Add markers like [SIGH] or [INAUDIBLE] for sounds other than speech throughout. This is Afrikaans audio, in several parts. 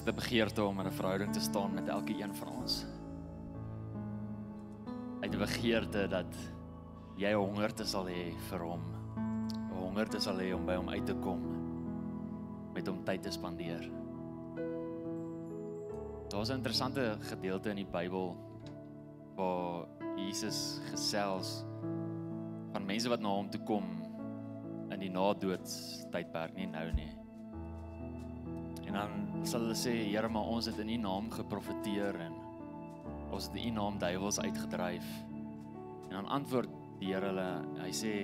het 'n begeerte om in 'n verhouding te staan met elke een van ons. Hy het 'n begeerte dat jy honger te sal hê vir hom. Honger te sal hê om by hom uit te kom met hom tyd te spandeer. Daar's 'n interessante gedeelte in die Bybel waar Jesus gesels van mense wat na hom toe kom in die na-doods tydperk, nie nou nie. En dan sal hulle sê, Here, maar ons het in U naam geprofeteer en ons het in U naam duiwels uitgedryf. En dan antwoord die Here hulle, hy sê,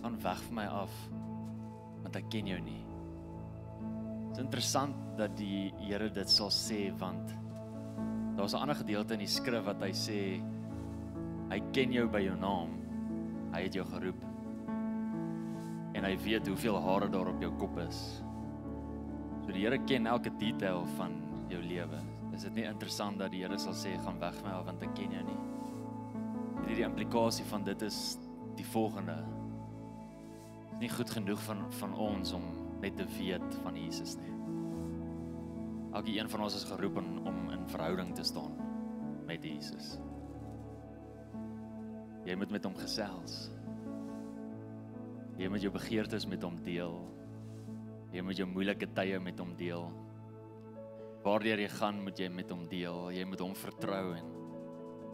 gaan weg van my af want ek ken jou nie. Dit is interessant dat die Here dit sal sê want daar's 'n ander gedeelte in die skrif wat hy sê hy ken jou by jou naam. Hy het jou geroep. En hy weet hoeveel hare daar op jou kop is. Maar die Here ken elke detail van jou lewe. Is dit nie interessant dat die Here sal sê gaan weg van my al want ek ken jou nie? Hierdie die implikasie van dit is die volgende. Is nie goed genoeg van van ons om net te weet van Jesus nie. Elke een van ons is geroep om in verhouding te staan met Jesus. Jy moet met hom gesels. Jy moet jou begeertes met hom deel. Jy moet jou moeilike tye met hom deel. Waardeur jy gaan, moet jy met hom deel. Jy moet hom vertrou en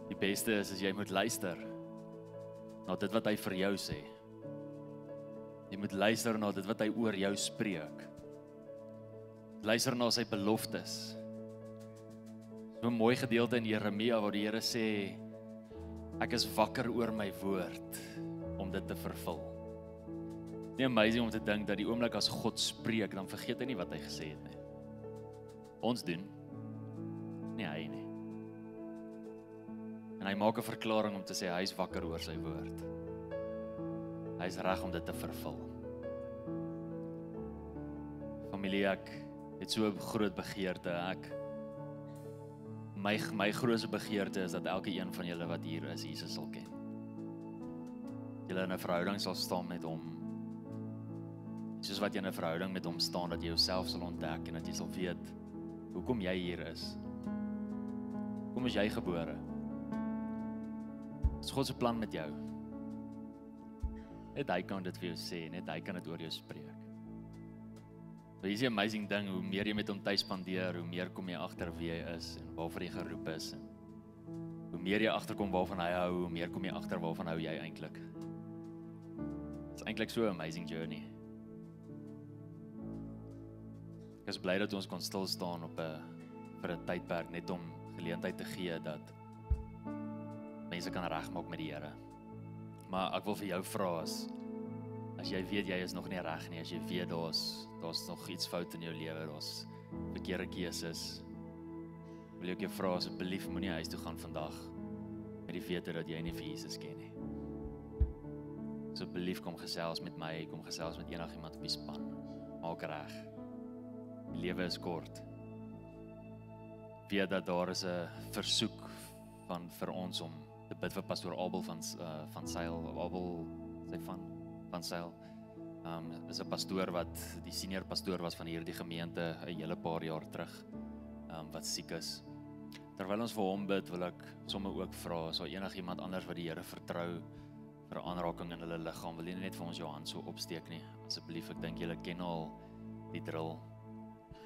die beste is as jy moet luister na dit wat hy vir jou sê. Jy moet luister na dit wat hy oor jou spreek. Luister na sy beloftes. So 'n mooi gedeelte in Jeremia waar die Here sê ek is wakker oor my woord om dit te vervul. Dit nee, is amazing om te dink dat die oomblik as God spreek, dan vergeet hy nie wat hy gesê het nie. Ons doen nie hy nie. En hy maak 'n verklaring om te sê hy is wakker oor sy woord. Hy is reg om dit te vervul. Familie ek het so 'n groot begeerte ek my my grootste begeerte is dat elke een van julle wat hier is Jesus sal ken. Julle in 'n verhouding sal staan met hom 24/7 soos wat jy 'n verhouding met hom staan dat jy jouself sal ontdek en dat jy sal weet hoekom jy hier is. Hoekom is jy gebore? Dis God se plan met jou. Net hy kan dit vir jou sê, net hy kan dit oor jou spreek. Dit is 'n amazing ding hoe meer jy met hom tyd spandeer, hoe meer kom jy agter wie jy is en waarvoor jy geroep is. Hoe meer jy agterkom waarvan hy hou, hoe meer kom jy agter waarvan hou jy eintlik. Dit's eintlik so 'n amazing journey. Ek is bly dat ons kon stil staan op 'n eh, vir 'n tydperk net om geleentheid te gee dat mense kan regmaak met die Here. Maar ek wil vir jou vra as as jy weet jy is nog nie reg nie, as jy weet daar's daar's nog iets fout in jou lewe, daar's verkeerde keuses. Wil ek jou vra asseblief moenie huis toe gaan vandag met die wete dat jy nie vir Jesus ken nie. Asseblief kom gesels met my, kom gesels met enigiemand op die span. Maak reg lewe is kort. Weet dat daar is 'n versoek van vir ons om te bid vir pastoor Abel van uh, van Seil, Abel sy van van Seil. Um ehm, is 'n pastoor wat die senior pastoor was van hierdie gemeente 'n hele paar jaar terug. Um wat siek is. Terwyl ons vir hom bid, wil ek sommer ook vra as daar enigiemand anders wat die Here vertrou vir aanraking in hulle liggaam, wil jy net vir ons jou hand so opsteek nie? Asseblief, ek dink julle ken al die drill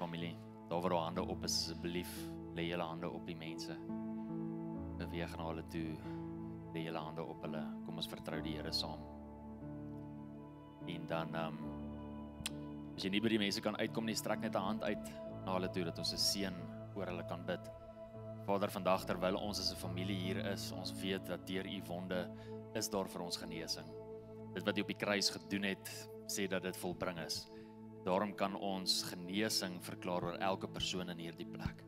familie. Daar waar jou hande op is asseblief, lê julle hande op die mense. Beweeg na hulle toe. Lê julle hande op hulle. Kom ons vertrou die Here saam. En dan um as jy nie by die mense kan uitkom nie, strek net 'n hand uit na hulle toe dat ons 'n seën oor hulle kan bid. Vader, vandag terwyl ons as 'n familie hier is, ons weet dat deur u wonde is daar vir ons genesing. Dit wat u op die kruis gedoen het, sê dat dit volbring is. Daarom kan ons genesing verklaar oor elke persoon in hierdie plek.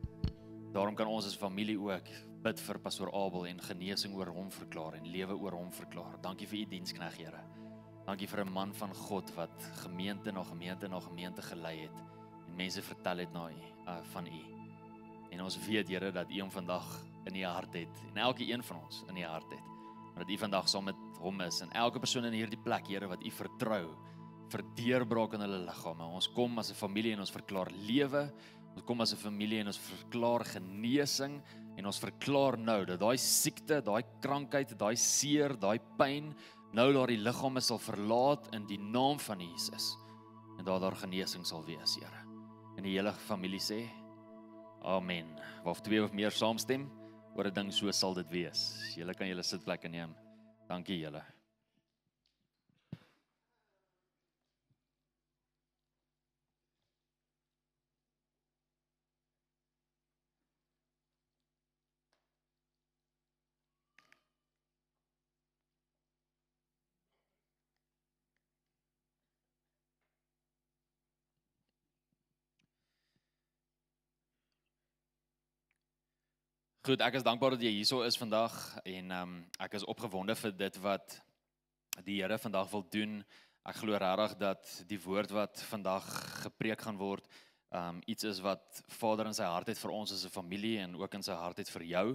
Daarom kan ons as familie ook bid vir pastoor Abel en genesing oor hom verklaar en lewe oor hom verklaar. Dankie vir u dienskneg, Here. Dankie vir 'n man van God wat gemeente na gemeente na gemeente gelei het en mense vertel het na u uh, eh, van u. En ons weet, Here, dat u hom vandag in u hart het en elke een van ons in u hart het. Maar dat u vandag saam met hom is en elke persoon in hierdie plek, Here, wat u vertrou, vir deurbraak in hulle liggame. Ons kom as 'n familie en ons verklaar lewe. Ons kom as 'n familie en ons verklaar genesing en ons verklaar nou dat daai siekte, daai krankheid, daai seer, daai pyn nou daai liggame sal verlaat in die naam van Jesus en daar daar genesing sal wees, Here. En die hele familie sê: Amen. Waar twee of meer saamstem oor 'n ding so sal dit wees. Julle kan julle sitplekke neem. Dankie julle. Goed, ek is dankbaar dat jy hierso is vandag en ehm um, ek is opgewonde vir dit wat die Here vandag wil doen. Ek glo regtig dat die woord wat vandag gepreek gaan word, ehm um, iets is wat Vader in sy hart het vir ons as 'n familie en ook in sy hart het vir jou.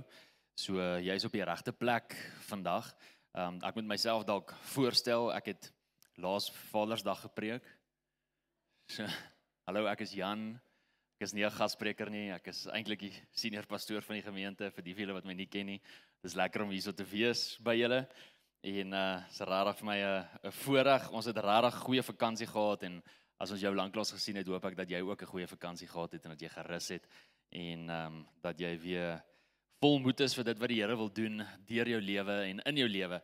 So jy's op die regte plek vandag. Ehm um, ek moet myself dalk voorstel, ek het laas Vadersdag gepreek. So, [LAUGHS] hallo, ek is Jan. Ek is nie 'n gasspreker nie, ek is eintlik die senior pastoor van die gemeente vir die wiele wat my nie ken nie. Dis lekker om hierso te wees by julle. En uh's eh, rarig vir my 'n uh, 'n voorreg. Ons het rarig goeie vakansie gehad en as ons jou lanklaas gesien het, hoop ek dat jy ook 'n goeie vakansie gehad het en dat jy gerus het en ehm um, dat jy weer volmoed is vir dit wat die Here wil doen deur jou lewe en in jou lewe.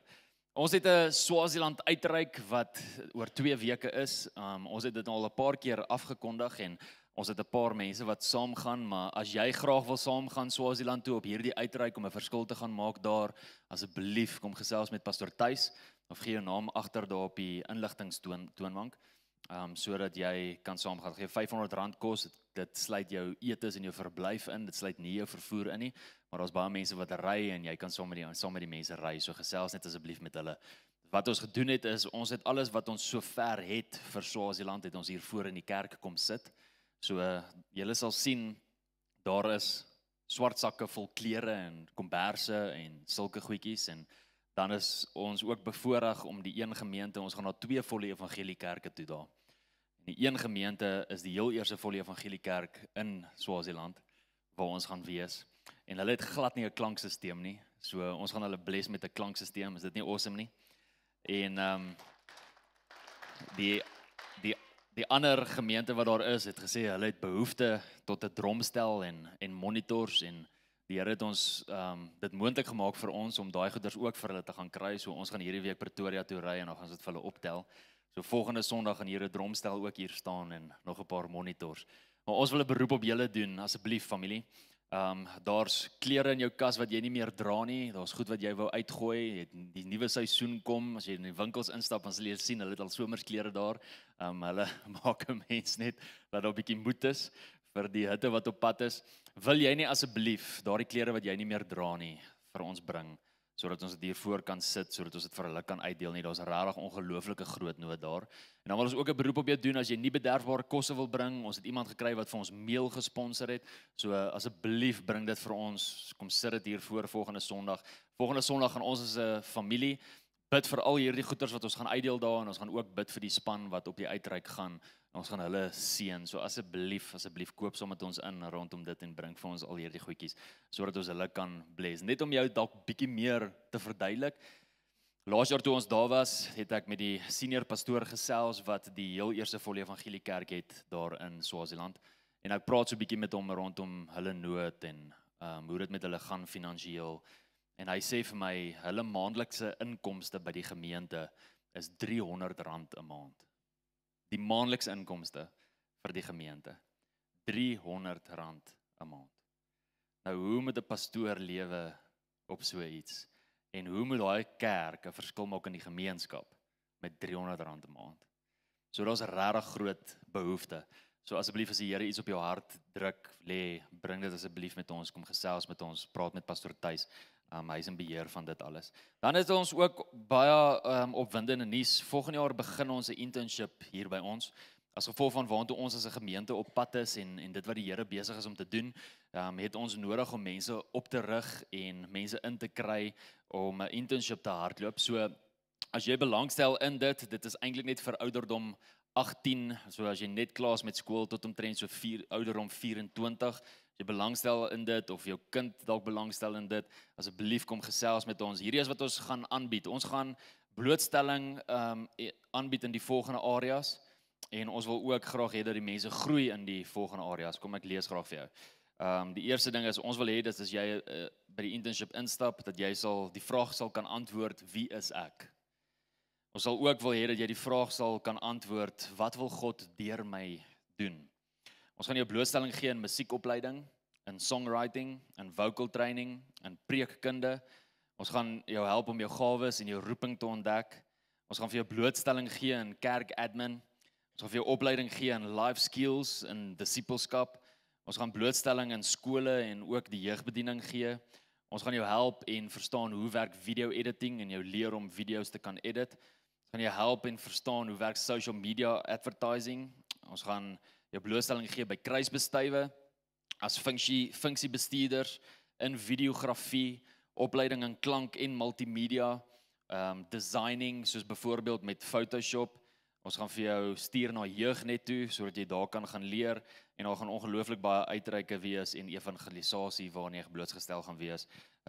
Ons het 'n Swaziland uitreik wat oor 2 weke is. Ehm um, ons het dit al 'n paar keer afgekondig en Ons het 'n paar mense wat saamgaan, maar as jy graag wil saamgaan Swaziland toe op hierdie uitreik om 'n verskil te gaan maak daar, asseblief kom gesels met pastoor Tuis of gee jou naam agter daar op die inligtingstoon toonbank. Ehm um, sodat jy kan saamgaan. Gee R500 kos. Dit, dit sluit jou etes en jou verblyf in. Dit sluit nie jou vervoer in nie, maar daar's baie mense wat ry en jy kan saam met die saam met die mense ry. So gesels net asseblief met hulle. Wat ons gedoen het is ons het alles wat ons sover het vir Swaziland het ons hier voor in die kerk kom sit So uh, julle sal sien daar is swart sakke vol klere en komberse en sulke goedjies en dan is ons ook bevoorreg om die een gemeente ons gaan na twee volle evangelie kerke toe daar. En die een gemeente is die heel eerste volle evangelie kerk in Swaziland waar ons gaan wees en hulle het glad nie 'n klankstelsel nie. So eh, ons gaan hulle bless met 'n klankstelsel. Is dit nie awesome nie? En ehm um, die die ander gemeente wat daar is het gesê hulle het behoefte tot 'n dromstel en en monitors en die Here het ons ehm um, dit moontlik gemaak vir ons om daai goeders ook vir hulle te gaan kry. So ons gaan hierdie week Pretoria toe ry en dan gaan ons dit vir hulle optel. So volgende Sondag gaan hierdie dromstel ook hier staan en nog 'n paar monitors. Maar ons wil 'n beroep op julle doen asseblief familie. Ehm um, daar's klere in jou kas wat jy nie meer dra nie. Daar's goed wat jy wou uitgooi. Het die nuwe seisoen kom. As jy in die winkels instap, dan sal jy sien hulle het al somersklere daar. Ehm um, hulle [LAUGHS] maak 'n mens net wat 'n bietjie moed is vir die hitte wat op pad is. Wil jy nie asseblief daardie klere wat jy nie meer dra nie vir ons bring? sodat ons dit hier voor kan sit sodat ons dit vir hulle kan uitdeel nie daar's regtig ongelooflike groot nood daar en dan wil ons ook 'n beroep op jou doen as jy nie bederfbare kosse wil bring ons het iemand gekry wat vir ons meel gesponsor het so eh, asseblief bring dit vir ons kom sit dit hier voor volgende Sondag volgende Sondag gaan ons as 'n familie bid vir al hierdie goeders wat ons gaan uitdeel daar en ons gaan ook bid vir die span wat op die uitreik gaan ons gaan hulle seën. So asseblief, asseblief koop saam met ons in rondom dit en bring vir ons al hierdie goedjies sodat ons hulle kan bless. Net om jou dalk bietjie meer te verduidelik. Laas jaar toe ons daar was, het ek met die senior pastoor gesels wat die heel eerste volle evangelie kerk het daar in Swaziland en ek praat so bietjie met hom rondom hulle nood en um, hoe dit met hulle gaan finansiëel. En hy sê vir my hulle maandelikse inkomste by die gemeente is R300 'n maand die maandeliks inkomste vir die gemeente R300 'n maand. Nou hoe moet 'n pastoor lewe op so iets en hoe moet daai kerk 'n verskil maak in die gemeenskap met R300 'n maand? So daar's 'n regtig groot behoefte. So asseblief as die Here iets op jou hart druk, lê, bring dit asseblief met ons, kom gesels met ons, praat met pastoor Tuis. Um, hy is in beheer van dit alles. Dan het ons ook baie um, opwindende nuus. Volgende jaar begin ons 'n internship hier by ons as gevolg van waartoe ons as 'n gemeente op pad is en en dit wat die Here besig is om te doen, um, het ons nodig om mense op te rig en mense in te kry om 'n internship te hardloop. So as jy belangstel in dit, dit is eintlik net vir ouderdom 18, so as jy net klaar is met skool tot omtrent so 4 ouderdom 24 As jy belangstel in dit of jou kind dalk belangstel in dit, asseblief kom gesels met ons. Hierdie is wat ons gaan aanbied. Ons gaan blootstelling ehm um, aanbied in die volgende areas en ons wil ook graag hê dat die mense groei in die volgende areas. Kom ek lees graag vir jou. Ehm um, die eerste ding is ons wil hê dat as jy uh, by die internship instap dat jy sal die vraag sal kan antwoord wie is ek? Ons sal ook wil hê dat jy die vraag sal kan antwoord wat wil God deur my doen? Ons gaan jou blootstelling gee in musiekopleiding, in songwriting, in vocal training, in preekkunde. Ons gaan jou help om jou gawes en jou roeping te ontdek. Ons gaan vir jou blootstelling gee in kerk admin. Ons gaan vir jou opleiding gee in life skills en disipelskap. Ons gaan blootstelling in skole en ook die jeugbediening gee. Ons gaan jou help en verstaan hoe werk video editing en jou leer om video's te kan edit. Ons gaan jou help en verstaan hoe werk social media advertising. Ons gaan jou blootstelling gee by kruisbestuiwe as funksie funksiebestuurders in videografie, opleiding in klank en multimedia, ehm um, designing soos byvoorbeeld met Photoshop. Ons gaan vir jou stuur na jeugnet toe sodat jy daar kan gaan leer en daar gaan ongelooflik baie uitreike wees en evangelisasie waarna jy blootgestel gaan wees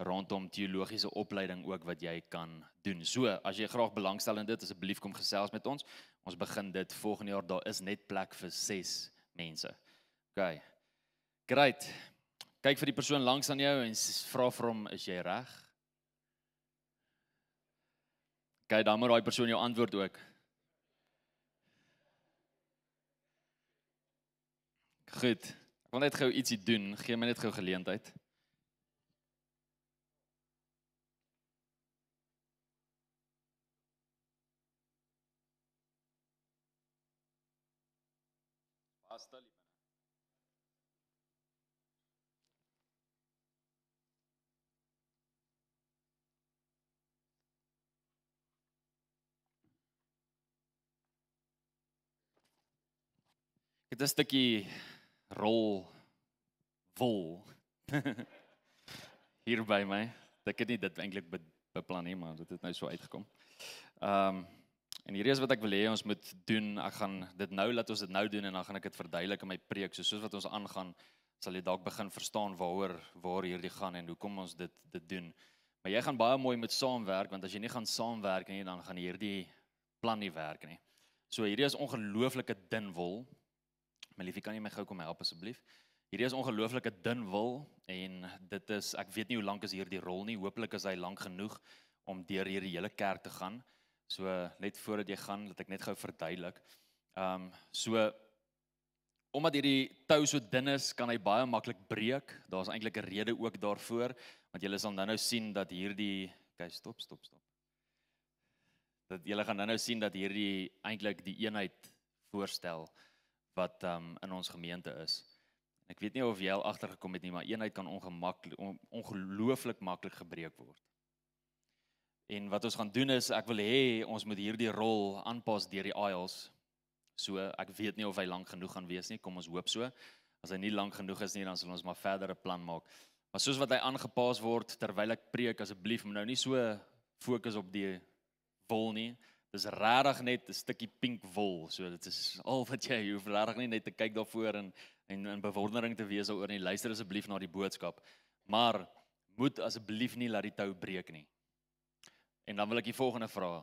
rondom teologiese opleiding ook wat jy kan doen. So, as jy graag belangstel in dit, asseblief kom gesels met ons. Ons begin dit volgende jaar. Daar is net plek vir 6 mense. OK. Great. Kyk vir die persoon langs aan jou en vra vir hom, is jy reg? OK, dan moet daai persoon jou antwoord ook. Goed. Ek wil net gou ietsie doen. Ge gee my net gou geleentheid. Ek het 'n stukkie rol wol [LAUGHS] hier by my. Ek het nie dit eintlik be beplan nie, maar dit het nou so uitgekom. Ehm um, en hierdie is wat ek wil hê ons moet doen. Ek gaan dit nou laat ons dit nou doen en dan gaan ek dit verduidelik in my preek. So soos wat ons aangaan, sal jy dalk begin verstaan waaroor waar hierdie gaan en hoekom ons dit dit doen. Maar jy gaan baie mooi met saamwerk want as jy nie gaan saamwerk nie, dan gaan hierdie plan nie werk nie. So hierdie is ongelooflike dun wol My liefie, kan jy my gou kom help asseblief? Hierdie is ongelooflike dun wil en dit is ek weet nie hoe lank is hierdie rol nie. Hooplik is hy lank genoeg om deur hierdie hele kerk te gaan. So net voordat jy gaan, laat ek net gou verduidelik. Ehm um, so omdat hierdie tou so dun is, kan hy baie maklik breek. Daar's eintlik 'n rede ook daarvoor, want jy sal nou-nou sien dat hierdie Okay, stop, stop, stop. Dat jy gaan nou-nou sien dat hierdie eintlik die eenheid voorstel wat um, in ons gemeente is. Ek weet nie of jy al agtergekom het nie, maar eenheid kan ongemaklik ongelooflik maklik gebreek word. En wat ons gaan doen is ek wil hê ons moet hierdie rol aanpas deur die aisles. So ek weet nie of hy lank genoeg gaan wees nie. Kom ons hoop so. As hy nie lank genoeg is nie, dan sal ons maar verdere plan maak. Maar soos wat hy aangepas word terwyl ek preek, asseblief, moet nou nie so fokus op die wol nie. Dis regtig net 'n stukkie pink wol. So dit is al wat jy hoef regtig net te kyk daarvoor en en in bewondering te wees oor nie. Luister asseblief na die boodskap. Maar moet asseblief nie laat die tou breek nie. En dan wil ek die volgende vra.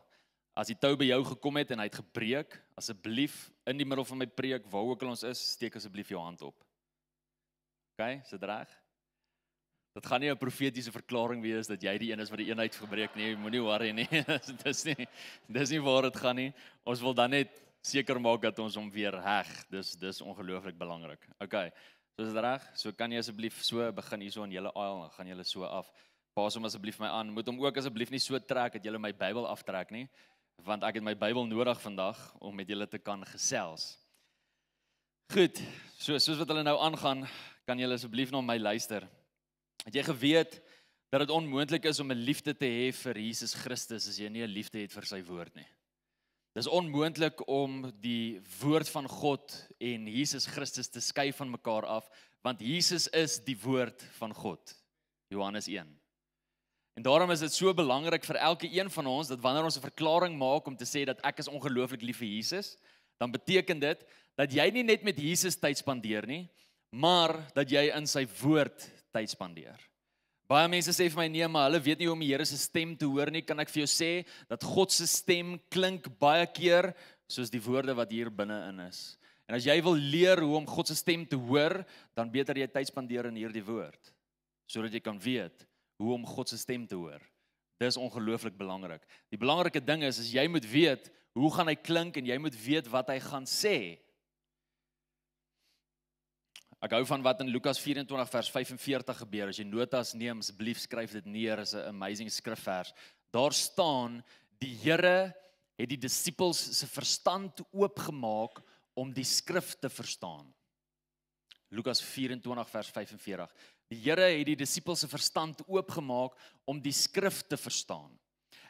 As die tou by jou gekom het en hy het gebreek, asseblief in die middel van my preek, waar ook al ons is, steek asseblief jou hand op. OK, se so reg. Dit gaan nie 'n profetiese verklaring wees dat jy die een is wat die eenheid verbreek nie. Moenie worry nie. [LAUGHS] dis nie dis nie waar dit gaan nie. Ons wil dan net seker maak dat ons hom weer heg. Dis dis ongelooflik belangrik. Okay. So is dit reg? So kan jy asseblief so begin hierso in julle aisle en gaan julle so af. Paas hom asseblief my aan. Moet hom ook asseblief nie so trek dat jy my Bybel aftrek nie, want ek het my Bybel nodig vandag om met julle te kan gesels. Goed. So soos wat hulle nou aangaan, kan julle asseblief na my luister. Het jy geweet dat dit onmoontlik is om 'n liefde te hê vir Jesus Christus as jy nie 'n liefde het vir sy woord nie? Dis onmoontlik om die woord van God en Jesus Christus te skei van mekaar af, want Jesus is die woord van God. Johannes 1. En daarom is dit so belangrik vir elke een van ons dat wanneer ons 'n verklaring maak om te sê dat ek is ongelooflik lief vir Jesus, dan beteken dit dat jy nie net met Jesus tyd spandeer nie, maar dat jy in sy woord tyd spandeer. Baie mense sê vir my nee, maar hulle weet nie hoe om die Here se stem te hoor nie. Kan ek vir jou sê dat God se stem klink baie keer soos die woorde wat hier binne-in is. En as jy wil leer hoe om God se stem te hoor, dan beter jy tyd spandeer in hierdie woord sodat jy kan weet hoe om God se stem te hoor. Dis ongelooflik belangrik. Die belangrike ding is as jy moet weet hoe gaan hy klink en jy moet weet wat hy gaan sê. Ek hou van wat in Lukas 24 vers 45 gebeur. As jy notas neem, asseblief skryf dit neer. Dit is 'n amazing skrifvers. Daar staan: "Die Here het die disippels se verstand oopgemaak om die skrif te verstaan." Lukas 24 vers 45. "Die Here het die disippels se verstand oopgemaak om die skrif te verstaan."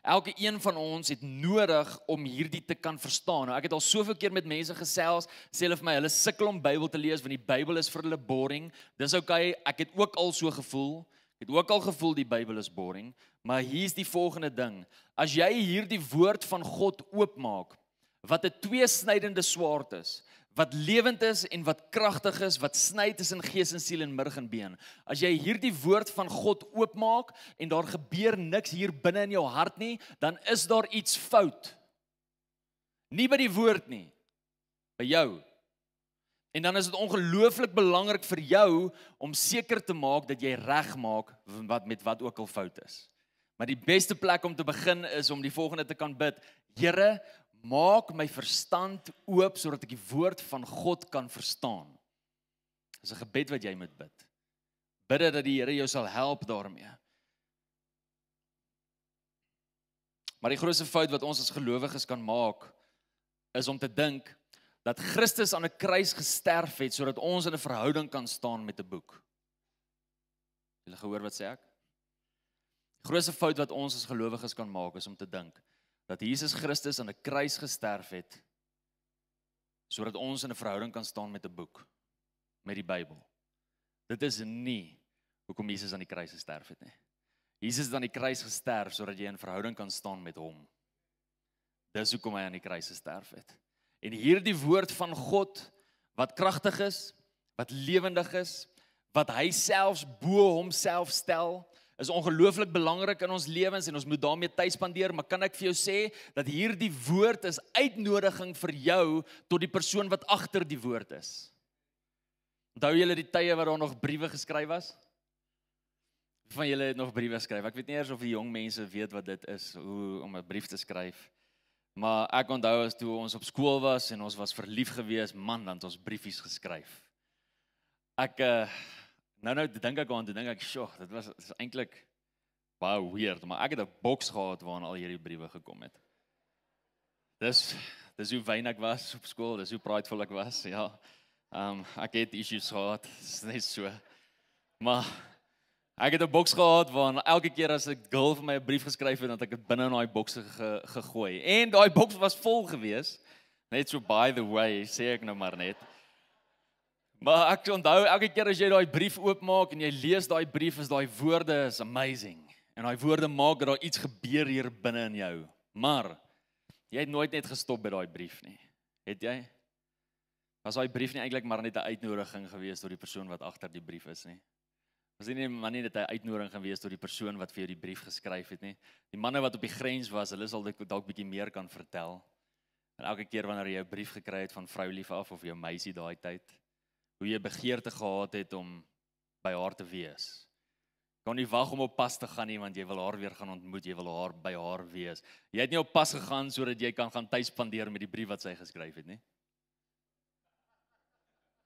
Elke een van ons het nodig om hierdie te kan verstaan. Nou ek het al soveel keer met mense gesels, sê hulle vir my hulle sukkel om Bybel te lees want die Bybel is vir hulle boring. Dis oukei, okay, ek het ook al so gevoel. Ek het ook al gevoel die Bybel is boring, maar hier's die volgende ding. As jy hierdie woord van God oopmaak wat 'n tweesnydende swaard is, wat lewend is en wat kragtig is wat sny tussen gees en siel en murg en been. As jy hierdie woord van God oopmaak en daar gebeur niks hier binne in jou hart nie, dan is daar iets fout. Nie by die woord nie, by jou. En dan is dit ongelooflik belangrik vir jou om seker te maak dat jy regmaak wat met wat ook al fout is. Maar die beste plek om te begin is om die volgende te kan bid. Here, maak my verstand oop sodat ek die woord van God kan verstaan. Dis 'n gebed wat jy moet bid. Bid dat die Here jou sal help daarmee. Maar die grootste fout wat ons as gelowiges kan maak is om te dink dat Christus aan 'n kruis gesterf het sodat ons in 'n verhouding kan staan met 'n boek. Jy het gehoor wat sê ek? Die grootste fout wat ons as gelowiges kan maak is om te dink dat Jesus Christus aan 'n kruis gesterf het sodat ons in 'n verhouding kan staan met 'n boek, met die Bybel. Dit is nie hoekom Jesus aan die kruis gesterf het nie. Jesus het aan die kruis gesterf sodat jy in verhouding kan staan met hom. Dis hoekom hy aan die kruis gesterf het. En hierdie woord van God wat kragtig is, wat lewendig is, wat hy selfs bo homself stel, is ongelooflik belangrik in ons lewens en ons moet daarmee tyd spandeer, maar kan ek vir jou sê dat hierdie woord is uitnodiging vir jou tot die persoon wat agter die woord is. Onthou julle die tye wat daar nog briewe geskryf was? Van julle het nog briewe geskryf. Ek weet nie eers of die jong mense weet wat dit is hoe om 'n brief te skryf. Maar ek onthou as toe ons op skool was en ons was verlief gewees, man, dan het ons briefies geskryf. Ek uh Nou nou dink ek aan, dink ek, "Sjoe, dit was dit is eintlik baie weird, maar ek het 'n boks gehad waarin al hierdie briewe gekom het." Dis dis hoe wyn ek was op skool, dis hoe prideful ek was, ja. Ehm um, ek het issues gehad, [LAUGHS] dis net so. Maar ek het 'n boks gehad waarin elke keer as 'n girl vir my 'n brief geskryf het, dan ek dit binne in daai boks ge, gegooi. En daai boks was vol gewees. Net so by the way, sê ek nou maar net. Maar ek onthou elke keer as jy daai brief oopmaak en jy lees daai brief is daai woorde is amazing. En daai woorde maak dat daar iets gebeur hier binne in jou. Maar jy het nooit net gestop by daai brief nie. Het jy? Was daai brief nie eintlik maar net 'n uitnodiging gewees tot die persoon wat agter die brief is nie? Was dit nie maar net 'n uitnodiging gewees tot die persoon wat vir jou die brief geskryf het nie? Die manne wat op die grens was, hulle sal dalk bietjie meer kan vertel. En elke keer wanneer jy 'n brief gekry het van vrou lief af of jou meisie daai tyd, hoe jy begeerte gehad het om by haar te wees. Kan nie wag om op pas te gaan nie want jy wil haar weer gaan ontmoet, jy wil haar by haar wees. Jy het nie op pas gegaan sodat jy kan gaan tyd spandeer met die brief wat sy geskryf het nie.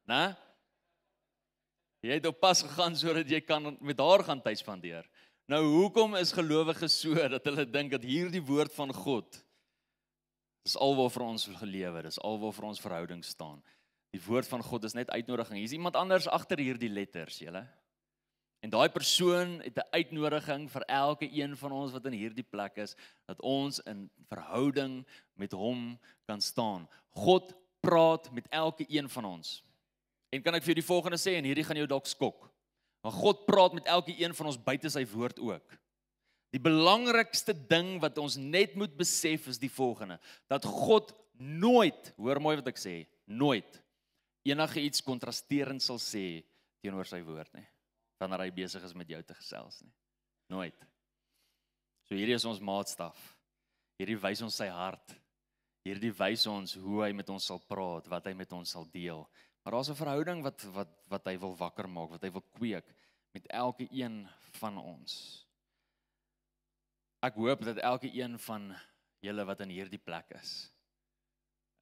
Né? Jy het op pas gegaan sodat jy kan met haar gaan tyd spandeer. Nou hoekom is gelowiges so dat hulle dink dat hierdie woord van God dis alwaar vir ons gelewe, dis alwaar vir ons verhouding staan. Die woord van God is net uitnodiging. Hier's iemand anders agter hierdie letters, julle. En daai persoon het 'n uitnodiging vir elke een van ons wat in hierdie plek is dat ons in verhouding met hom kan staan. God praat met elke een van ons. En kan ek vir jou die volgende sê en hierdie gaan jou dalk skok. Maar God praat met elke een van ons buite sy woord ook. Die belangrikste ding wat ons net moet besef is die volgende dat God nooit, hoor mooi wat ek sê, nooit enige iets kontrasterend sal sê teenoor sy woord nê wanneer hy besig is met jou te gesels nê nooit so hierdie is ons maatstaf hierdie wys ons sy hart hierdie wys ons hoe hy met ons sal praat wat hy met ons sal deel maar daar's 'n verhouding wat wat wat hy wil wakker maak wat hy wil kweek met elke een van ons ek hoop dat elke een van julle wat in hierdie plek is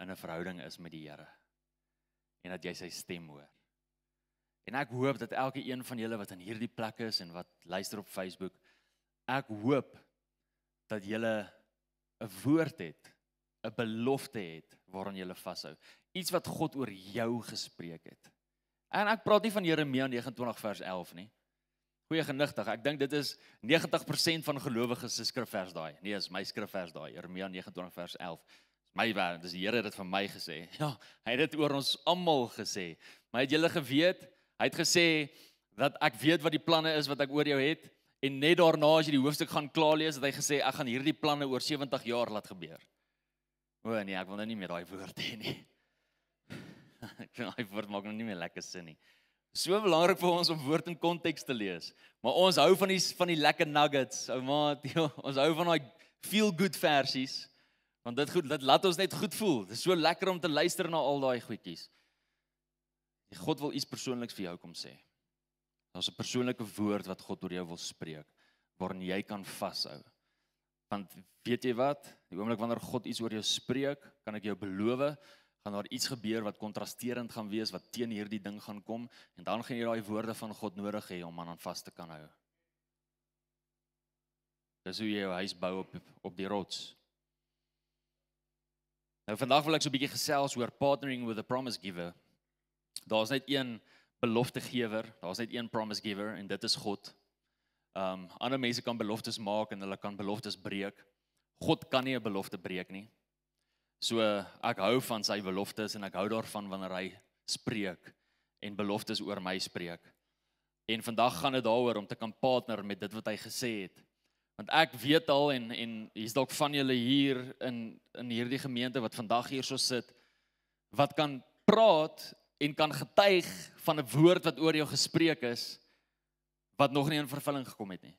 in 'n verhouding is met die Here en dat jy sy stem hoor. En ek hoop dat elke een van julle wat aan hierdie plek is en wat luister op Facebook, ek hoop dat julle 'n woord het, 'n belofte het waaraan julle vashou. Iets wat God oor jou gespreek het. En ek praat nie van Jeremia 29 vers 11 nie. Goeie genigtig, ek dink dit is 90% van gelowiges se skrifvers daai. Nee, is my skrifvers daai, Jeremia 29 vers 11. Dis my werk. Dis die Here het dit vir my gesê. [LAUGHS] Ja, hy het dit oor ons almal gesê. Maar het julle geweet? Hy het gesê dat ek weet wat die planne is wat ek oor jou het en net daarna as jy die hoofstuk gaan klaar lees, het hy gesê ek gaan hierdie planne oor 70 jaar laat gebeur. O nee, ek wil nou nie meer daai woord hê nie. [LAUGHS] Ek vind daai woord maak nou nie meer lekker sin nie. So belangrik vir ons om woord in konteks te lees. Maar ons hou van die van die lekker nuggets, ou oh maat. [LAUGHS] Ja, ons hou van daai feel good versies. Want dit goed, dit laat ons net goed voel. Dit is so lekker om te luister na al daai goedjies. God wil iets persoonliks vir jou kom sê. Daar's 'n persoonlike woord wat God oor jou wil spreek waarin jy kan vashou. Want weet jy wat? Die oomblik wanneer God iets oor jou spreek, kan ek jou beloof, gaan daar iets gebeur wat kontrasterend gaan wees wat teen hierdie ding gaan kom en dan gaan jy daai woorde van God nodig hê om aan aan vas te kan hou. Dis hoe jy jou huis bou op op die rots. Nou vandag wil ek so 'n bietjie gesels oor partnering with a promise giver. Daar's net een beloftegewer, daar's net een promise giver en dit is God. Um ander mense kan beloftes maak en hulle kan beloftes breek. God kan nie 'n belofte breek nie. So ek hou van sy beloftes en ek hou daarvan wanneer hy spreek en beloftes oor my spreek. En vandag gaan dit daaroor om te kan partner met dit wat hy gesê het Want ek weet al en en hier's dalk van julle hier in in hierdie gemeente wat vandag hierso sit wat kan praat en kan getuig van 'n woord wat oor jou gespreek is wat nog nie in vervulling gekom het nie.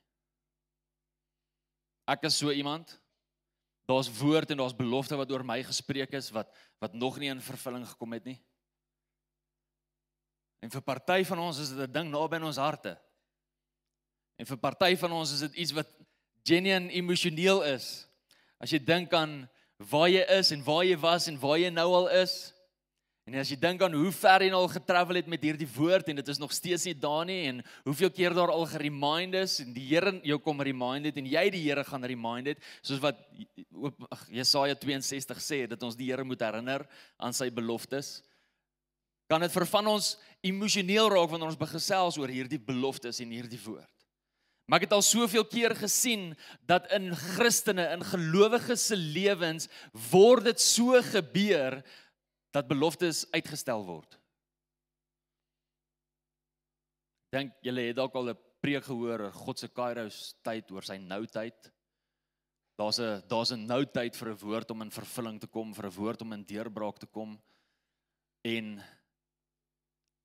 Ek is so iemand. Daar's woord en daar's belofte wat oor my gespreek is wat wat nog nie in vervulling gekom het nie. En vir party van ons is dit 'n ding naby in ons harte. En vir party van ons is dit iets wat genuine emosioneel is. As jy dink aan waar jy is en waar jy was en waar jy nou al is. En as jy dink aan hoe ver jy nou al getravel het met hierdie woord en dit is nog steeds nie daar nie en hoeveel keer daar al gereminders en die Here jou kom remind het en jy die Here gaan remind het soos wat op Jesaja 62 sê dat ons die Here moet herinner aan sy beloftes. Kan dit vir van ons emosioneel raak wanneer ons begin gesels oor hierdie beloftes en hierdie woord? Maar ek het al soveel keer gesien dat in Christene, in gelowiges se lewens word dit so gebeur dat beloftes uitgestel word. Dink julle het dalk al 'n preek gehoor oor God se kairos tyd oor sy nou tyd. Daar's 'n daar's 'n nou tyd vir 'n woord om in vervulling te kom, vir 'n woord om in deurbraak te kom. En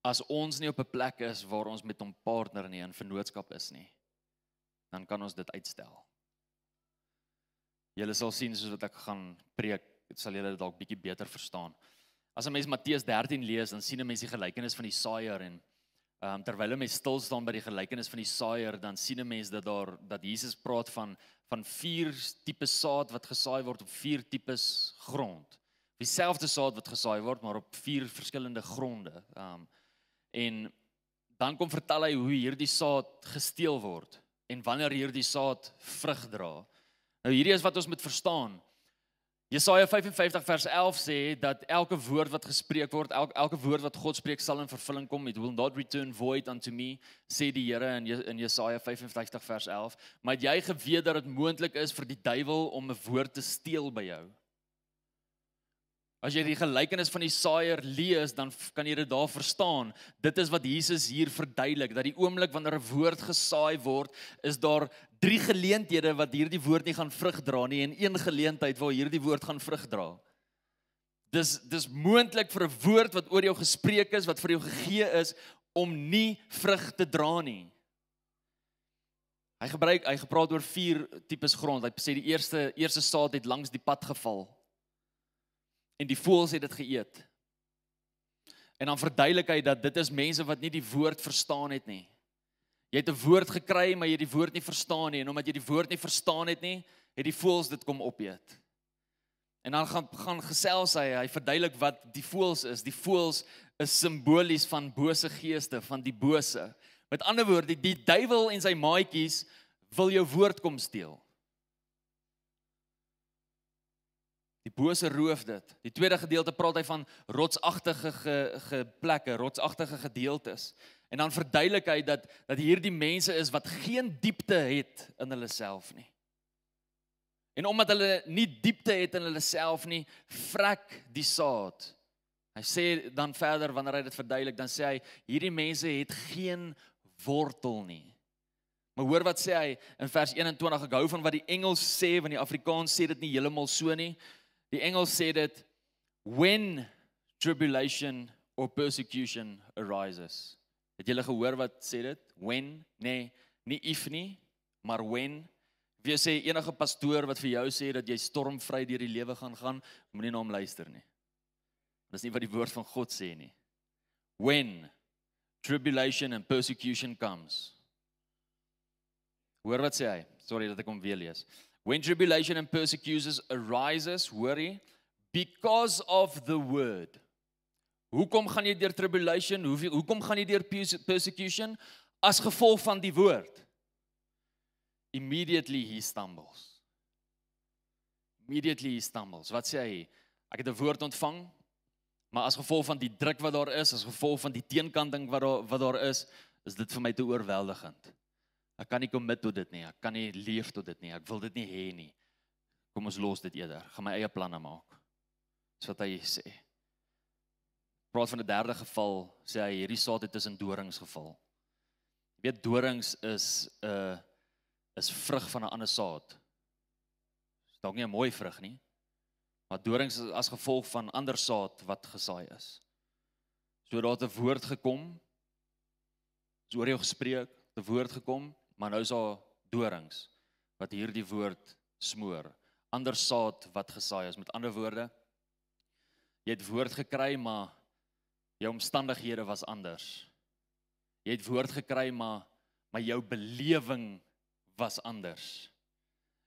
as ons nie op 'n plek is waar ons met hom partner nie in vennootskap is nie, dan kan ons dit uitstel. Julle sal sien soos wat ek gaan preek, sal julle dit dalk bietjie beter verstaan. As 'n mens Matteus 13 lees, dan sien 'n mens die gelykenis van die saaiër en ehm um, terwyl 'n mens stil staan by die gelykenis van die saaiër, dan sien 'n mens dat daar dat Jesus praat van van vier tipe saad wat gesaai word op vier tipes grond. Dieselfde saad wat gesaai word, maar op vier verskillende gronde. Ehm um, en dan kom vertel hy hoe hierdie saad gesteel word en wanneer hierdie saad vrug dra. Nou hierdie is wat ons moet verstaan. Jesaja 55 vers 11 sê dat elke woord wat gespreek word, elke elke woord wat God spreek sal in vervulling kom. It will not return void unto me, sê die Here in in Jesaja 55 vers 11. Maar jy geweet dat dit moontlik is vir die duiwel om 'n woord te steel by jou. As jy die gelykenis van die saaier lees, dan kan jy dit daar verstaan. Dit is wat Jesus hier verduidelik dat die oomblik wanneer 'n woord gesaai word, is daar drie geleenthede wat hierdie woord nie gaan vrug dra nie en een geleentheid waar hierdie woord gaan vrug dra. Dis dis moontlik vir 'n woord wat oor jou gespreek is, wat vir jou gegee is om nie vrug te dra nie. Hy gebruik hy gepraat oor vier tipes grond. Hy sê die eerste eerste saad het langs die pad geval. En die voëls het dit geëet. En dan verduidelik hy dat dit is mense wat nie die woord verstaan het nie. Jy het 'n woord gekry, maar jy het die woord nie verstaan nie en omdat jy die woord nie verstaan het nie, het die voëls dit kom opeet. En dan gaan gaan gesels hy, hy verduidelik wat die voëls is. Die voëls is simbolies van bose geeste, van die bose. Met ander woorde, die duiwel en sy maatjies wil jou woord kom steel. Die bose roof dit. Die tweede gedeelte praat hy van rotsagtige ge, ge plekke, rotsagtige gedeeltes. En dan verduidelik hy dat dat hierdie mense is wat geen diepte het in hulle self nie. En omdat hulle nie diepte het in hulle self nie, vrek die saad. Hy sê dan verder wanneer hy dit verduidelik, dan sê hy hierdie mense het geen wortel nie. Maar hoor wat sê hy in vers 21. Ek hou van wat die Engels sê want die Afrikaans sê dit nie heeltemal so nie. Die Engels sê dit when tribulation or persecution arises. Het julle gehoor wat sê dit? When, nee, nie if nie, maar when. Wie sê enige pastoor wat vir jou sê dat jy stormvry deur die lewe gaan gaan, moenie na hom luister nie. Dis nie wat die woord van God sê nie. When tribulation and persecution comes. Hoor wat sê hy? Sorry dat ek hom weer lees when tribulation and persecutions arises worry because of the word hoekom gaan jy deur tribulation hoekom gaan jy deur persecution as gevolg van die woord immediately he stumbles immediately he stumbles wat sê hy ek het 'n woord ontvang maar as gevolg van die druk wat daar is as gevolg van die teenkanting wat daar wat daar is is dit vir my te oorweldigend Ek kan nie commit tot dit nie. Ek kan nie leef tot dit nie. Ek wil dit nie hê nie. Kom ons los dit eerder. Gaan my eie planne maak. Dis wat hy sê. Praat van 'n derde geval, sê hy hierdie saad het tussen dorings geval. Jy weet dorings is 'n uh, eh, is vrug van 'n ander saad. Dis dalk nie 'n mooi vrug nie. Maar dorings is as gevolg van ander saad wat gesaai is. So daar het 'n woord gekom. Dis oor jou gespreek, 'n woord gekom maar nou is daar dorings wat hierdie woord smoor. Ander saad wat gesaai is. Met ander woorde, jy het woord gekry, maar jou omstandighede was anders. Jy het woord gekry, maar maar jou belewing was anders.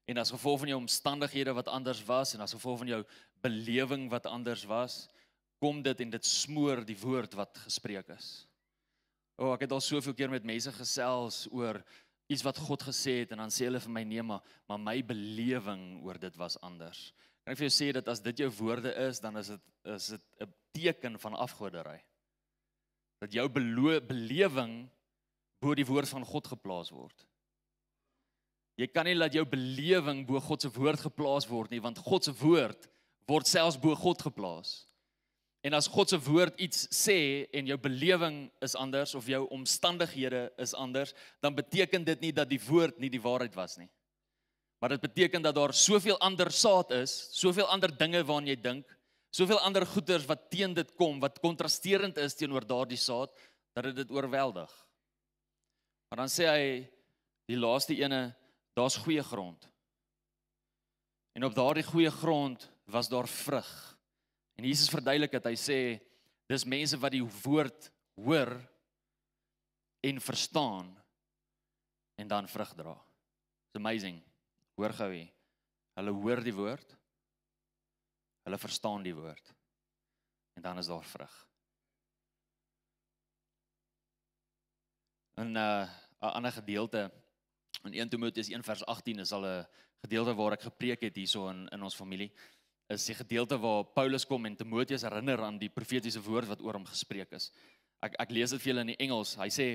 En as gevolg van jou omstandighede wat anders was en as gevolg van jou belewing wat anders was, kom dit en dit smoor die woord wat gespreek is. O, oh, ek het al soveel keer met mense gesels oor iets wat God gesê het en dan sê hulle vir my nee maar maar my belewing oor dit was anders. Kan ek vir jou sê dat as dit jou woorde is dan is dit is dit 'n teken van afgoderry. Dat jou belewing bo die woord van God geplaas word. Jy kan nie laat jou belewing bo God se woord geplaas word nie want God se woord word selfs bo God geplaas. En as God se woord iets sê en jou belewing is anders of jou omstandighede is anders, dan beteken dit nie dat die woord nie die waarheid was nie. Maar dit beteken dat daar soveel ander saad is, soveel ander dinge waaraan jy dink, soveel ander goeders wat teen dit kom wat kontrasterend is teenoor daardie saad dat dit dit oorweldig. Maar dan sê hy die laaste ene, daar's goeie grond. En op daardie goeie grond was daar vrug. En Jesus verduidelik dit. Hy sê dis mense wat die woord hoor en verstaan en dan vrug dra. It's amazing. Hoor gou hier. Hulle hoor die woord. Hulle verstaan die woord. En dan is daar vrug. En 'n uh, ander gedeelte in 1 Timoteus 1 vers 18 is al 'n gedeelte waar ek gepreek het hierso in in ons familie is die gedeelte waar Paulus kom en Timoteus herinner aan die profetiese woord wat oor hom gespreek is. Ek ek lees dit vir julle in die Engels. Hy sê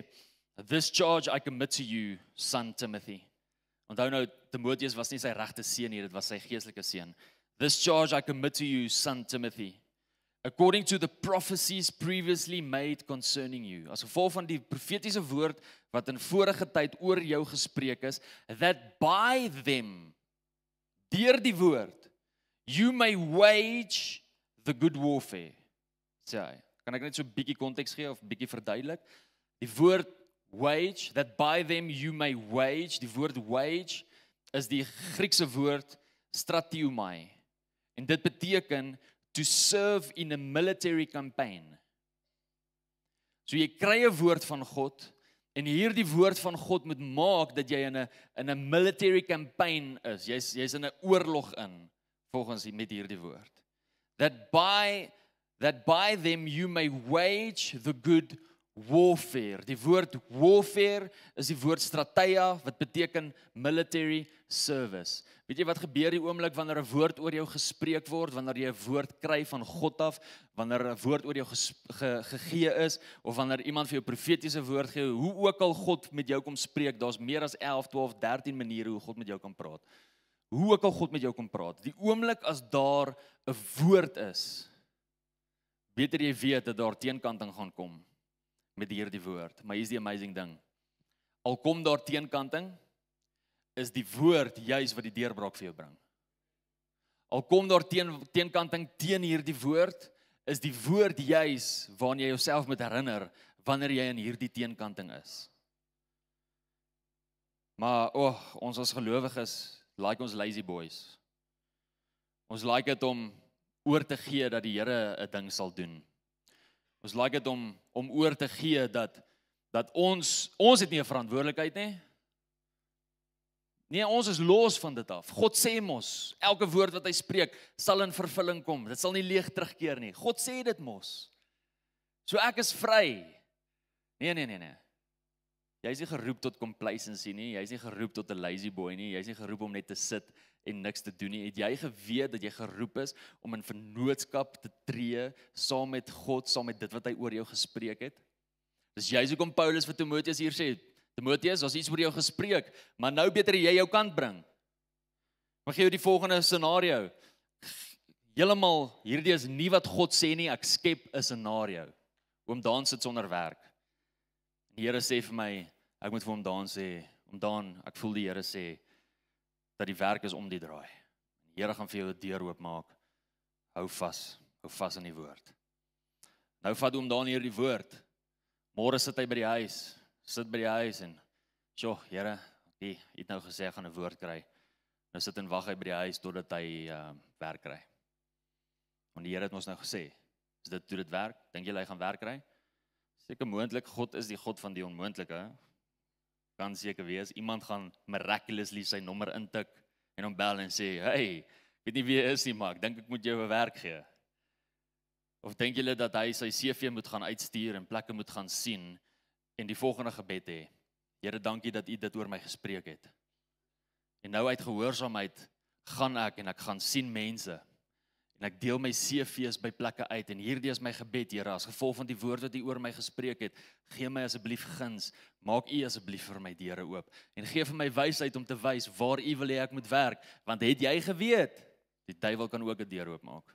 this charge I commit to you son Timothy. Onthou nou Timoteus was nie sy regte seun nie, dit was sy geestelike seun. This charge I commit to you son Timothy. According to the prophecies previously made concerning you. As gevolg van die profetiese woord wat in vorige tyd oor jou gespreek is, that by them deur die woord you may wage the good warfare. Sê hy. Kan ek net so 'n bietjie konteks gee of bietjie verduidelik? Die woord wage that by them you may wage, die woord wage is die Griekse woord stratiomai. En dit beteken to serve in a military campaign. So jy kry 'n woord van God en hierdie woord van God moet maak dat jy in 'n in 'n military campaign is. Jy's jy's in 'n oorlog in volgens met hierdie woord that by that by them you may wage the good warfare die woord warfare is die woord strategia wat beteken military service weet jy wat gebeur die oomblik wanneer 'n woord oor jou gespreek word wanneer jy 'n woord kry van God af wanneer 'n woord oor jou ge gegee is of wanneer iemand vir jou profetiese woord gee hoe ook al God met jou kom spreek daar's meer as 11 12 13 maniere hoe God met jou kan praat hoe ook al God met jou kom praat, die oomblik as daar 'n woord is, beter jy weet dat daar teenkanting gaan kom met die Here die woord. Maar hier's die amazing ding. Al kom daar teenkanting, is die woord juis wat die deurbraak vir jou bring. Al kom daar teen teenkanting teen hierdie woord, is die woord juis waarna jy jouself moet herinner wanneer jy in hierdie teenkanting is. Maar o, oh, ons as gelowiges like ons lazy boys. Ons like dit om oor te gee dat die Here 'n ding sal doen. Ons like dit om om oor te gee dat dat ons ons het nie 'n verantwoordelikheid nie. Nee, ons is los van dit af. God sê mos, elke woord wat hy spreek, sal in vervulling kom. Dit sal nie leeg terugkeer nie. God sê dit mos. So ek is vry. Nee, nee, nee, nee. Jy's nie geroep tot complacency nie, jy's nie geroep tot 'n lazy boy nie, jy's nie geroep om net te sit en niks te doen nie. Het jy geweet dat jy geroep is om in vennootskap te tree saam met God, saam met dit wat hy oor jou gespreek het? Dis jy's hoekom Paulus vir Timoteus hier sê, Timoteus, ons het iets oor jou gespreek, maar nou beter jy jou kant bring. Mag gee jou die volgende scenario. Helemaal hierdie is nie wat God sê nie, ek skep 'n scenario. Oom Dan sit sonder werk. Die Here sê vir my, Ek moet vir hom dan sê, om dan, ek voel die Here sê dat die werk is om die draai. Die Here gaan vir jou 'n deur oopmaak. Hou vas, hou vas aan die woord. Nou vat hom dan hier die woord. Môre sit hy by die huis, sit by die huis en sjo, Here, jy het nou gesê gaan 'n woord kry. Nou sit en wag hy by die huis totdat hy ehm uh, werk kry. Want die Here het ons nou gesê, is dit toe dit werk? Dink jy hy gaan werk kry? Seker moontlik God is die God van die onmoontlike, hè? kan seker wees iemand gaan miraculously sy nommer intik en hom bel en sê hey weet nie wie jy is nie maar ek dink ek moet jou 'n werk gee of dink julle dat hy sy CV moet gaan uitstuur en plekke moet gaan sien en die volgende gebed hê Here dankie dat u dit oor my gespreek het en nou uit gehoorsaamheid gaan ek en ek gaan sien mense en ek deel my CV's by plekke uit en hierdie is my gebed Here as gevolg van die woorde wat U oor my gespreek het gee my asseblief guns maak U asseblief vir my deure oop en gee vir my wysheid om te wys waar U wil hê ek moet werk want het jy geweet die duiwel kan ook 'n deur oopmaak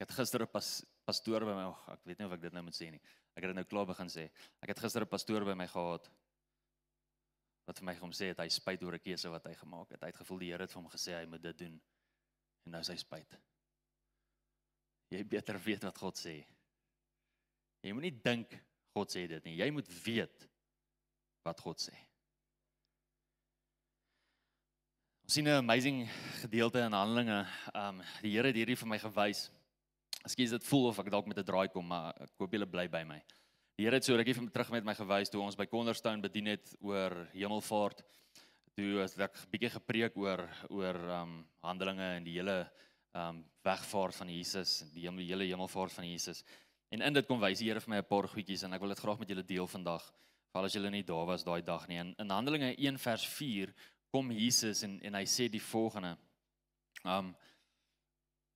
ek het gister 'n pas, pastoor by my oh, ek weet nie of ek dit nou moet sê nie ek het dit nou klaar begin sê ek het gister 'n pastoor by my gehad wat vir my gekom sê het hy spyt oor 'n keuse wat hy gemaak het. Hy het gevoel die Here het vir hom gesê hy moet dit doen. En nou is hy spyt. Jy beter weet wat God sê. Jy moenie dink God sê dit nie. Jy moet weet wat God sê. Ons sien 'n amazing gedeelte in Handelinge. Um die Here het hierdie vir my gewys. Ekskuus dit voel of ek dalk met 'n draai kom, maar ek hoop julle bly by my. Die Here het so rukkie van terug met my gewys toe ons by Konderstown bedien het oor hemelvaart. Toe as ek 'n bietjie gepreek oor oor ehm um, Handelinge en die hele ehm um, wegvaart van Jesus, die hemel, die hele hemelvaart van Jesus. En in dit kom wys die Here vir my 'n paar goedjies en ek wil dit graag met julle deel vandag. Val as julle nie daar was daai dag nie. In, in Handelinge 1 vers 4 kom Jesus en en hy sê die volgende. Ehm um,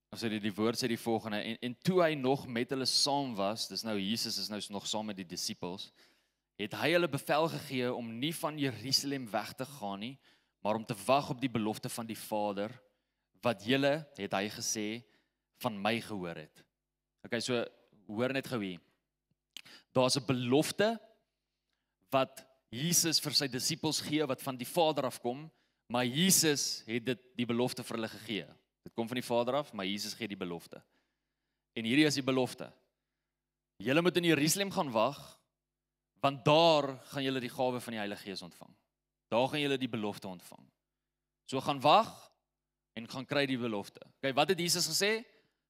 Ons het die, die woord sê die volgende en en toe hy nog met hulle saam was, dis nou Jesus is nou nog saam met die disippels, het hy hulle bevel gegee om nie van Jerusalem weg te gaan nie, maar om te wag op die belofte van die Vader wat julle het hy gesê van my gehoor het. OK, so hoor net gou hier. Daar's 'n belofte wat Jesus vir sy disippels gee wat van die Vader afkom, maar Jesus het dit die belofte vir hulle gegee. Dit kom van die Vader af, maar Jesus gee die belofte. En hierdie is die belofte. Julle moet in Jerusalem gaan wag want daar gaan julle die gawe van die Heilige Gees ontvang. Daar gaan julle die belofte ontvang. So gaan wag en gaan kry die belofte. OK, wat het Jesus gesê?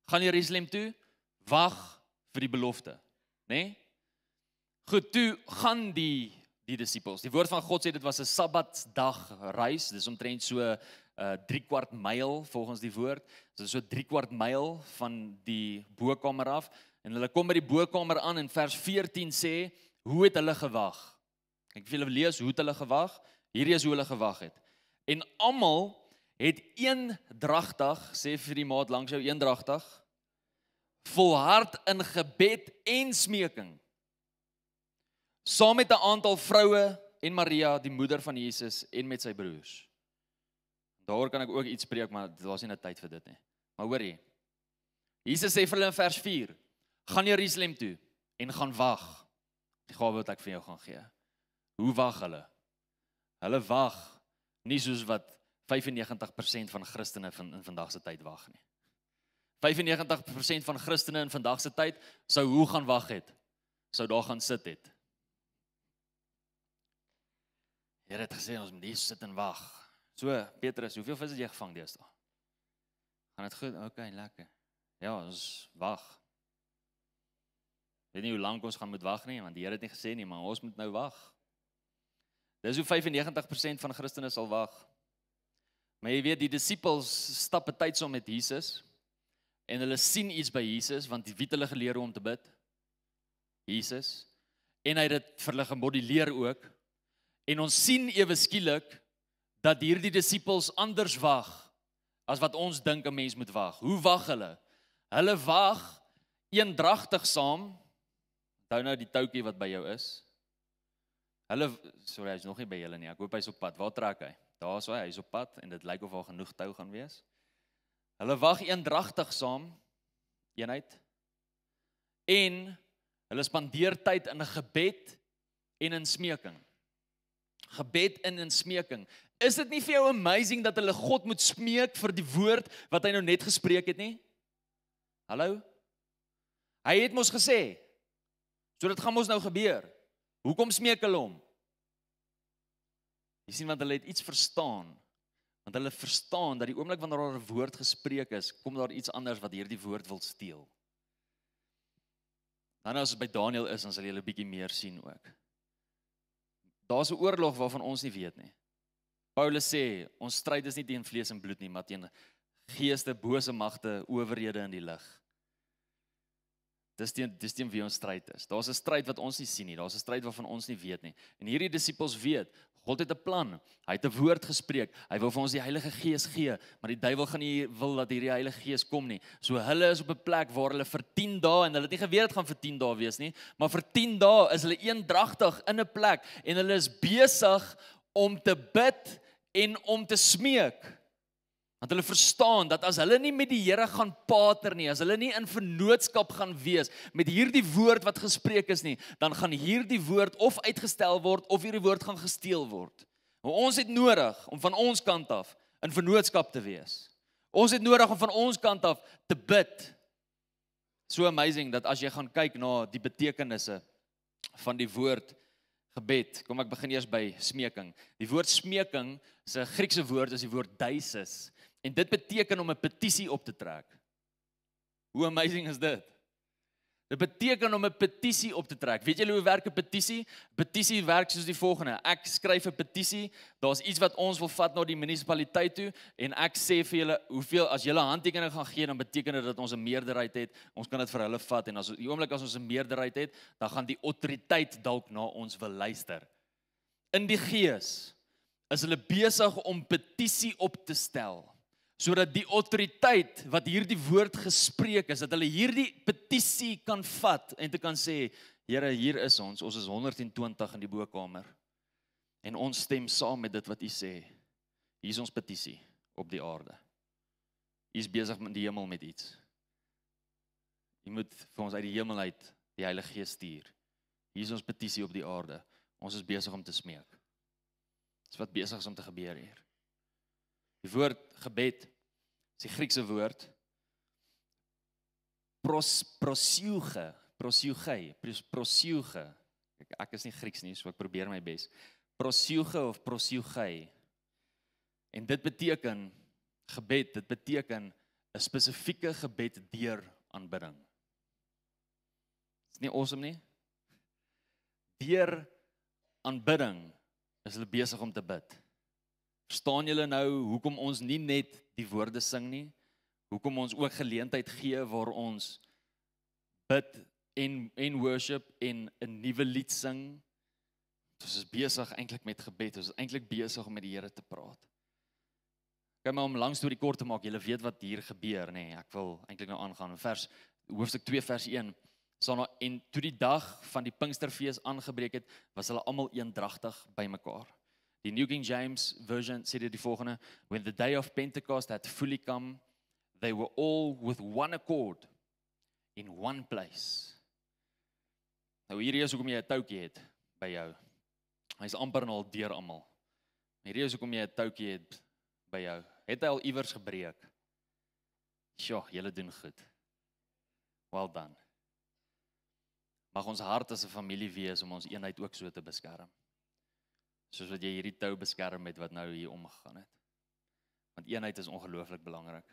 Gaan Jerusalem toe, wag vir die belofte, né? Nee? Goed, toe gaan die die disippels. Die woord van God sê dit was 'n Sabbatsdag reis, dis omtrent so uh eh, 3 kwart myl volgens die woord. Dit is so 3 kwart myl van die bokamer af en hulle kom by die bokamer aan en vers 14 sê hoe het hulle gewag? Ek wil julle lees hoe het hulle gewag? Hierdie is hoe hulle gewag het. En almal het eendragtig sê vir die maat langs jou eendragtig volhard in gebed en smeking. Saam met 'n aantal vroue en Maria die moeder van Jesus en met sy broers. Daaroor kan ek ook iets preek, maar daar's nie 'n tyd vir dit nie. Maar hoor jy? Jesus sê vir hulle in vers 4: "Gaan Jerusalem toe en gaan wag die gawe wat ek vir jou gaan gee." Hoe wag hulle? Hulle wag nie soos wat 95% van Christene van in vandag se tyd wag nie. 95% van Christene in vandag se tyd sou hoe gaan wag het? Sou daar gaan sit het. Here het gesê ons moet hier sit en wag. So, Petrus, hoeveel vis het jy gevang deesdae? Gaan dit goed? Okay, lekker. Ja, ons wag. Weet nie hoe lank ons gaan moet wag nie, want die Here het nie gesê nie, maar ons moet nou wag. Dis hoe 95% van Christene sal wag. Maar jy weet, die disippels stap betyds om met Jesus en hulle sien iets by Jesus want wie het hulle geleer hoe om te bid? Jesus. En hy het dit vir hulle gemodelleer ook. En ons sien ewe skielik dat hierdie disippels anders wag as wat ons dink 'n mens moet wag. Hoe wag hulle? Hulle wag eendragtig saam. Onthou nou die toutjie wat by jou is. Hulle sorry, hy's nog nie by julle nie. Ek hoop hy's op pad. Waar trek hy? Daar's hy, hy's op pad en dit lyk of daar genoeg tou gaan wees. Hulle wag eendragtig saam. Eenheid. En hulle spandeer tyd in 'n gebed en in smeking. Gebed en in smeking. Is dit nie vir jou amazing dat hulle God moet smeek vir die woord wat hy nou net gespreek het nie? Hallo. Hy het mos gesê. So dit gaan mos nou gebeur. Hoekom smeek hulle hom? Jy sien want hulle het iets verstaan. Want hulle verstaan dat die oomblik wanneer daar 'n woord gespreek is, kom daar iets anders wat hierdie woord wil steel. Dan as by Daniel is, dan sal jy 'n bietjie meer sien ook. Daar's 'n oorlog waarvan ons nie weet nie. Paulus sê ons stryd is nie teen vlees en bloed nie, maar teen geeste, bose magte, owerhede in die lig. Dis teen dis teen wie ons stryd is. Daar's 'n stryd wat ons nie sien nie, daar's 'n stryd waarvan ons nie weet nie. En hierdie disippels weet, God het 'n plan. Hy het 'n woord gespreek. Hy wil vir ons die Heilige Gees gee, maar die duiwel gaan nie wil dat hierdie Heilige Gees kom nie. So hulle is op 'n plek waar hulle vir 10 dae en hulle het nie geweet dit gaan vir 10 dae wees nie, maar vir 10 dae is hulle eendragtig in 'n plek en hulle is besig om te bid en om te smeek want hulle verstaan dat as hulle nie met die Here gaan pater nie, as hulle nie in vennootskap gaan wees met hierdie woord wat gespreek is nie, dan gaan hierdie woord of uitgestel word of hierdie woord gaan gesteel word. Maar nou, ons het nodig om van ons kant af in vennootskap te wees. Ons het nodig om van ons kant af te bid. So amazing dat as jy gaan kyk na die betekenisse van die woord gebed. Kom ek begin eers by smeking. Die woord smeking is 'n Griekse woord, is die woord deisis en dit beteken om 'n petisie op te trek. Hoe amazing is dit? Dit beteken om 'n petisie op te trek. Weet julle hoe werk 'n petisie? Petisie werk soos die volgende. Ek skryf 'n petisie. Daar's iets wat ons wil vat na die munisipaliteit toe en ek sê vir julle, hoeveel as julle handtekeninge gaan gee, dan beteken dit dat ons 'n meerderheid het. Ons kan dit vir hulle vat en as die oomblik as ons 'n meerderheid het, dan gaan die autoriteit dalk na ons wil luister. In die gees is hulle besig om petisie op te stel sodat die autoriteit wat hierdie woord gespreek is, dat hulle hierdie petisie kan vat en te kan sê, Here, hier is ons, ons is 120 in die bokkamer. En ons stem saam met dit wat U sê. Hier is ons petisie op die aarde. U is besig met die hemel met iets. U moet vir ons uit die hemel uit die Heilige Gees stuur. Hier is ons petisie op die aarde. Ons is besig om te smeek. Dis wat besig is om te gebeur hier. Die woord gebed is die Griekse woord pros prosiuge prosiuge prosiuge ek ek is nie Grieks nie so ek probeer my bes prosiuge of prosiuge en dit beteken gebed dit beteken 'n spesifieke gebed deur aanbidding is nie awesome nie deur aanbidding is hulle besig om te bid Verstaan julle nou hoekom ons nie net die woorde sing nie? Hoekom ons ook geleentheid gee waar ons bid en en worship en 'n nuwe lied sing? Ons is besig eintlik met gebed. Ons is eintlik besig om met die Here te praat. Kyk maar om langs deur die kort te maak. Julle weet wat hier gebeur, nê? Nee, ek wil eintlik nou aangaan. Vers hoofstuk 2 vers 1 sonna nou, en toe die dag van die Pinksterfees aangebreek het, was hulle almal eendragtig bymekaar. Die New King James version sê dit die volgende: When the day of Pentecost had fully come, they were all with one accord in one place. Nou hierdie is hoekom jy 'n toukie het by jou. Hy's amper al deur almal. Hierdie is hoekom jy 'n toukie het by jou. Het hy al iewers gebreek? Sjoe, julle doen goed. Well done. Mag ons hart as 'n familie wees om ons eenheid ook so te beskerm soos wat jy hierdie tou beskerm het wat nou hier omgegaan het. Want eenheid is ongelooflik belangrik.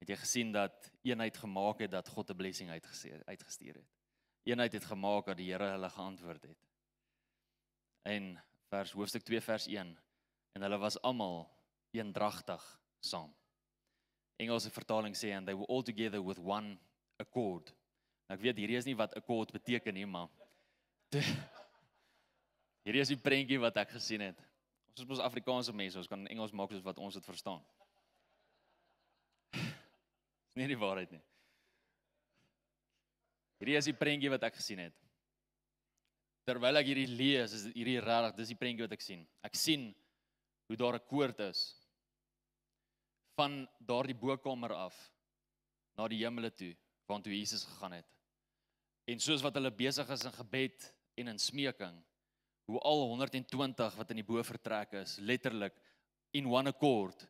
Het jy gesien dat eenheid gemaak het dat God 'n blessing uitgestuur uitgestuur het? Eenheid het gemaak dat die Here hulle geantwoord het. En vers hoofstuk 2 vers 1 en hulle was almal eendragtig saam. Engelse vertaling sê and they were all together with one accord. Nou ek weet hierdie is nie wat accord beteken nie, maar [LAUGHS] Hierdie is die prentjie wat ek gesien het. Ons is mos Afrikaanse mense, ons kan Engels maak soos wat ons dit verstaan. Dis nie die waarheid nie. Hierdie is die prentjie wat ek gesien het. Terwyl ek hierdie lees, is hierdie regtig, dis die prentjie wat ek sien. Ek sien hoe daar 'n koord is van daardie bokamer af na die hemele toe waant hoe Jesus gegaan het. En soos wat hulle besig is in gebed en in smeking, hoe al 120 wat in die bo vertrek is letterlik in one accord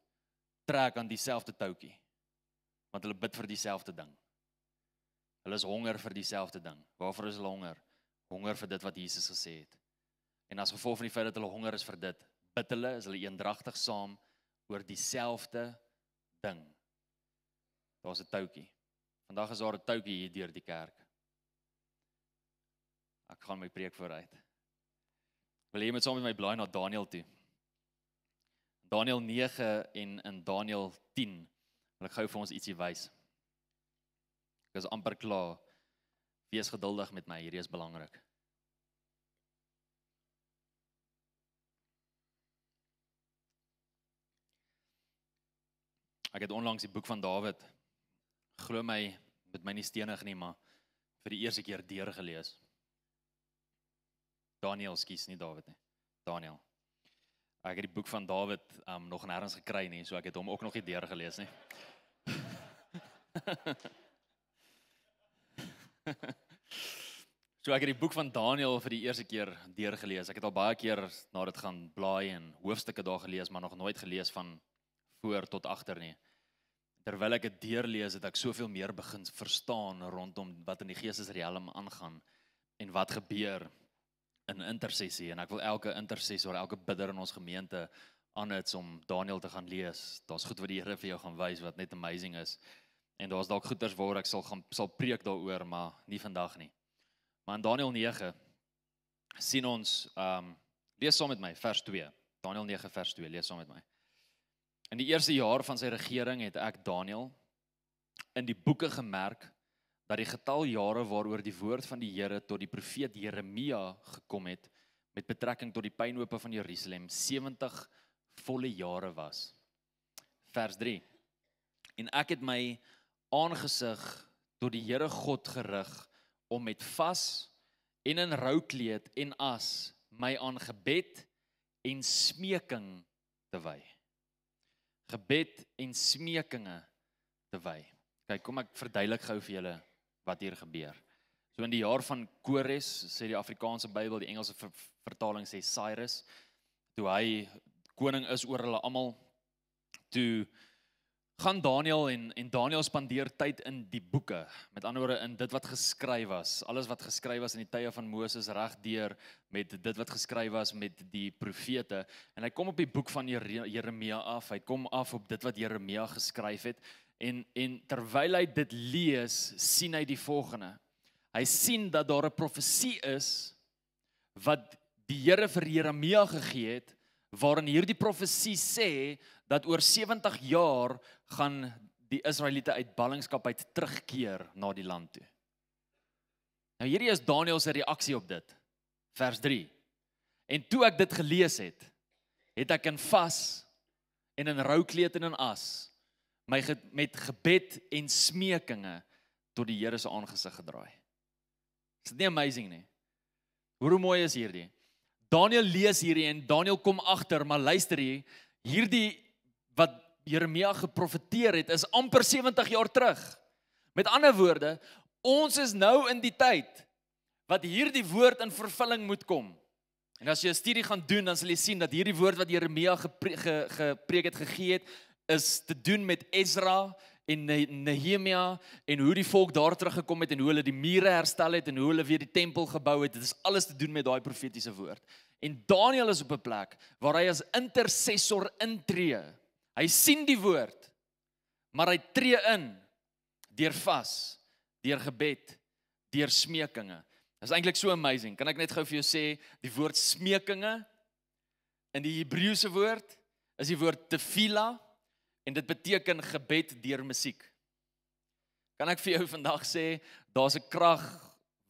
trek aan dieselfde toutjie want hulle bid vir dieselfde ding. Hulle is honger vir dieselfde ding. Waarvoor is hulle honger? Honger vir dit wat Jesus gesê het. En as gevolg van die feit dat hulle honger is vir dit, bid hulle, is hulle eendragtig saam oor dieselfde ding. Daar's 'n toutjie. Vandag is daar 'n toutjie hier deur die kerk. Ek gaan my preek vooruit. Wil jy met saam met my blaai na Daniël toe? Daniël 9 en in Daniël 10 wil ek gou vir ons ietsie wys. Ek is amper klaar. Wees geduldig met my, hierdie is belangrik. Ek het onlangs die boek van Dawid glo my met my nie stenig nie, maar vir die eerste keer deur gelees. Daniel skuis nie Dawid nie. Daniel. Ek het die boek van Dawid um nog nêrens gekry nie, so ek het hom ook nog nie deur gelees nie. [LAUGHS] so ek het die boek van Daniel vir die eerste keer deur gelees. Ek het al baie keer na dit gaan blaai en hoofstukke daar gelees, maar nog nooit gelees van voor tot agter nie. Terwyl ek dit deurlees, het ek soveel meer begin verstaan rondom wat in die geestesriem aangaan en wat gebeur in intersessie en ek wil elke intersessor, elke bidder in ons gemeente aanhets om Daniël te gaan lees. Daar's goed wat die Here vir jou gaan wys wat net amazing is. En daar's dalk goeters waar ek sal gaan sal preek daaroor, maar nie vandag nie. Maar in Daniël 9 sien ons ehm um, lees saam met my vers 2. Daniël 9 vers 2, lees saam met my. In die eerste jaar van sy regering het ek Daniël in die boeke gemerk dat die getal jare waaroor die woord van die Here tot die profeet Jeremia gekom het met betrekking tot die pynhope van Jerusalem 70 volle jare was. Vers 3. En ek het my aangesig tot die Here God gerig om met vas en in roukleed en as my aan gebed en smeking te wy. Gebed en smekinge te wy. Kyk, kom ek verduidelik gou vir julle wat hier gebeur. So in die jaar van Kores sê die Afrikaanse Bybel, die Engelse ver vertaling sê Cyrus, toe hy koning is oor hulle almal, toe gaan Daniël en en Daniël spandeer tyd in die boeke. Met ander woorde in dit wat geskryf was, alles wat geskryf was in die tye van Moses regdeur met dit wat geskryf was met die profete. En hy kom op die boek van Jeremia af. Hy kom af op dit wat Jeremia geskryf het. En en terwyl hy dit lees, sien hy die volgende. Hy sien dat daar 'n profesie is wat die Here vir Jeremia gegee het waarin hierdie profesie sê dat oor 70 jaar gaan die Israeliete uit ballingskap uit terugkeer na die land toe. Nou hierdie is Daniël se reaksie op dit. Vers 3. En toe ek dit gelees het, het ek in vas en in rou kleed en in as my ge met gebed en smekinge tot die Here se aangesig gedraai. Is dit nie amazing nie? Hoe mooi is hierdie. Daniel lees hierdie en Daniel kom agter, maar luister hier, hierdie wat Jeremia geprofeteer het is amper 70 jaar terug. Met ander woorde, ons is nou in die tyd wat hierdie woord in vervulling moet kom. En as jy 'n studie gaan doen, dan sal jy sien dat hierdie woord wat Jeremia gepreek ge, ge, het gegee het, is te doen met Ezra en Nehemia en hoe die volk daar terug gekom het en hoe hulle die mure herstel het en hoe hulle weer die tempel gebou het. Dit is alles te doen met daai profetiese woord. En Daniël is op 'n plek waar hy as intercessor intree. Hy sien die woord, maar hy tree in deur vas, deur gebed, deur smekinge. Dit is eintlik so amazing. Kan ek net gou vir jou sê, die woord smekinge in die Hebreëse woord is die woord tefila. En dit beteken gebed deur musiek. Kan ek vir jou vandag sê daar's 'n krag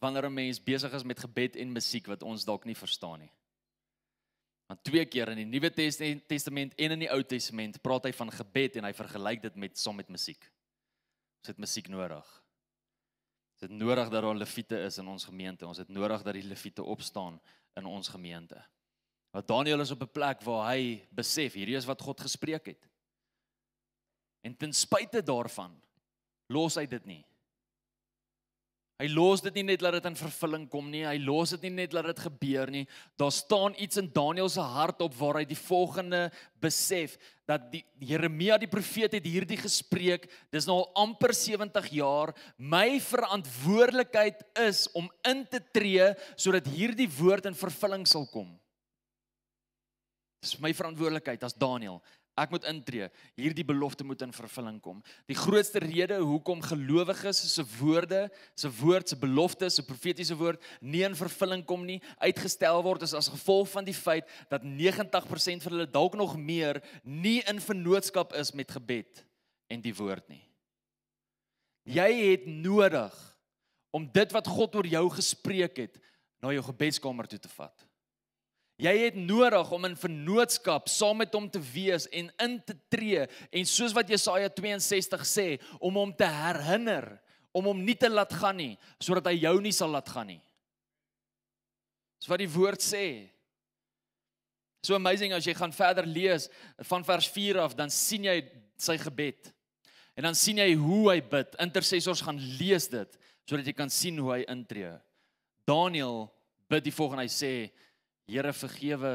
wanneer 'n mens besig is met gebed en musiek wat ons dalk nie verstaan nie. Want twee keer in die Nuwe Testament en in die Ou Testament praat hy van gebed en hy vergelyk dit met som met musiek. Ons het musiek nodig. Ons het nodig dat daar leviete is in ons gemeente. Ons het nodig dat die leviete opstaan in ons gemeente. Want Daniël is op 'n plek waar hy besef hierdie is wat God gespreek het. En ten spyte daarvan los hy dit nie. Hy los dit nie net laat dit in vervulling kom nie, hy los dit nie net laat dit gebeur nie. Daar staan iets in Daniël se hart op waar hy die volgende besef dat die Jeremia die profeet het hierdie gespreek. Dis nou al amper 70 jaar. My verantwoordelikheid is om in te tree sodat hierdie woord in vervulling sal kom. Dis my verantwoordelikheid as Daniël. Ek moet intree. Hierdie belofte moet in vervulling kom. Die grootste rede hoekom gelowiges se woorde, se woord, se beloftes, se profetiese woord nie in vervulling kom nie, uitgestel word is as gevolg van die feit dat 90% van hulle dalk nog meer nie in vennootskap is met gebed en die woord nie. Jy het nodig om dit wat God oor jou gespreek het na jou gebedskamer toe te vat. Jy het nodig om in vennootskap saam met hom te wees en in te tree en soos wat Jesaja 62 sê, om hom te herinner, om hom nie te laat gaan nie, sodat hy jou nie sal laat gaan nie. Dis wat die woord sê. So amazing as jy gaan verder lees van vers 4 af, dan sien jy sy gebed. En dan sien jy hoe hy bid. Intercessors gaan lees dit sodat jy kan sien hoe hy intree. Daniel bid die volgende hy sê Here vergewe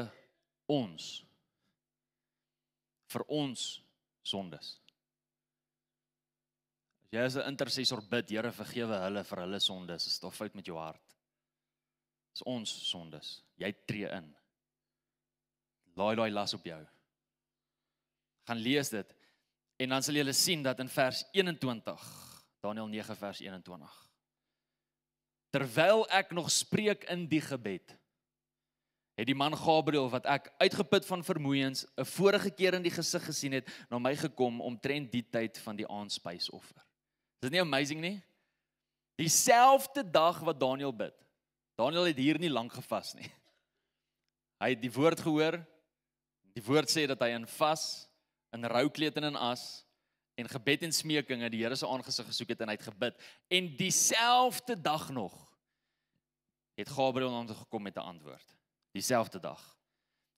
ons vir ons sondes. As jy as 'n intercessor bid, Here vergewe hulle vir hulle sondes, is dit fout met jou hart. Dis ons sondes. Jy tree in. Laai daai las op jou. Gaan lees dit en dan sal jy sien dat in vers 21, Daniël 9 vers 21. Terwyl ek nog spreek in die gebed, het die man Gabriel wat ek uitgeput van vermoeiens 'n vorige keer in die gesig gesien het, na my gekom om trend die tyd van die aandspysoffer. Is dit nie amazing nie? Dieselfde dag wat Daniel bid. Daniel het hier nie lank gevas nie. [LAUGHS] Hy het die woord gehoor. Die woord sê dat hy in vas, in roukleed en in as en gebed en smeekinge die Here se aangesig gesoek het en hy het gebid. En dieselfde dag nog het Gabriel aan hom gekom met 'n antwoord dieselfde dag.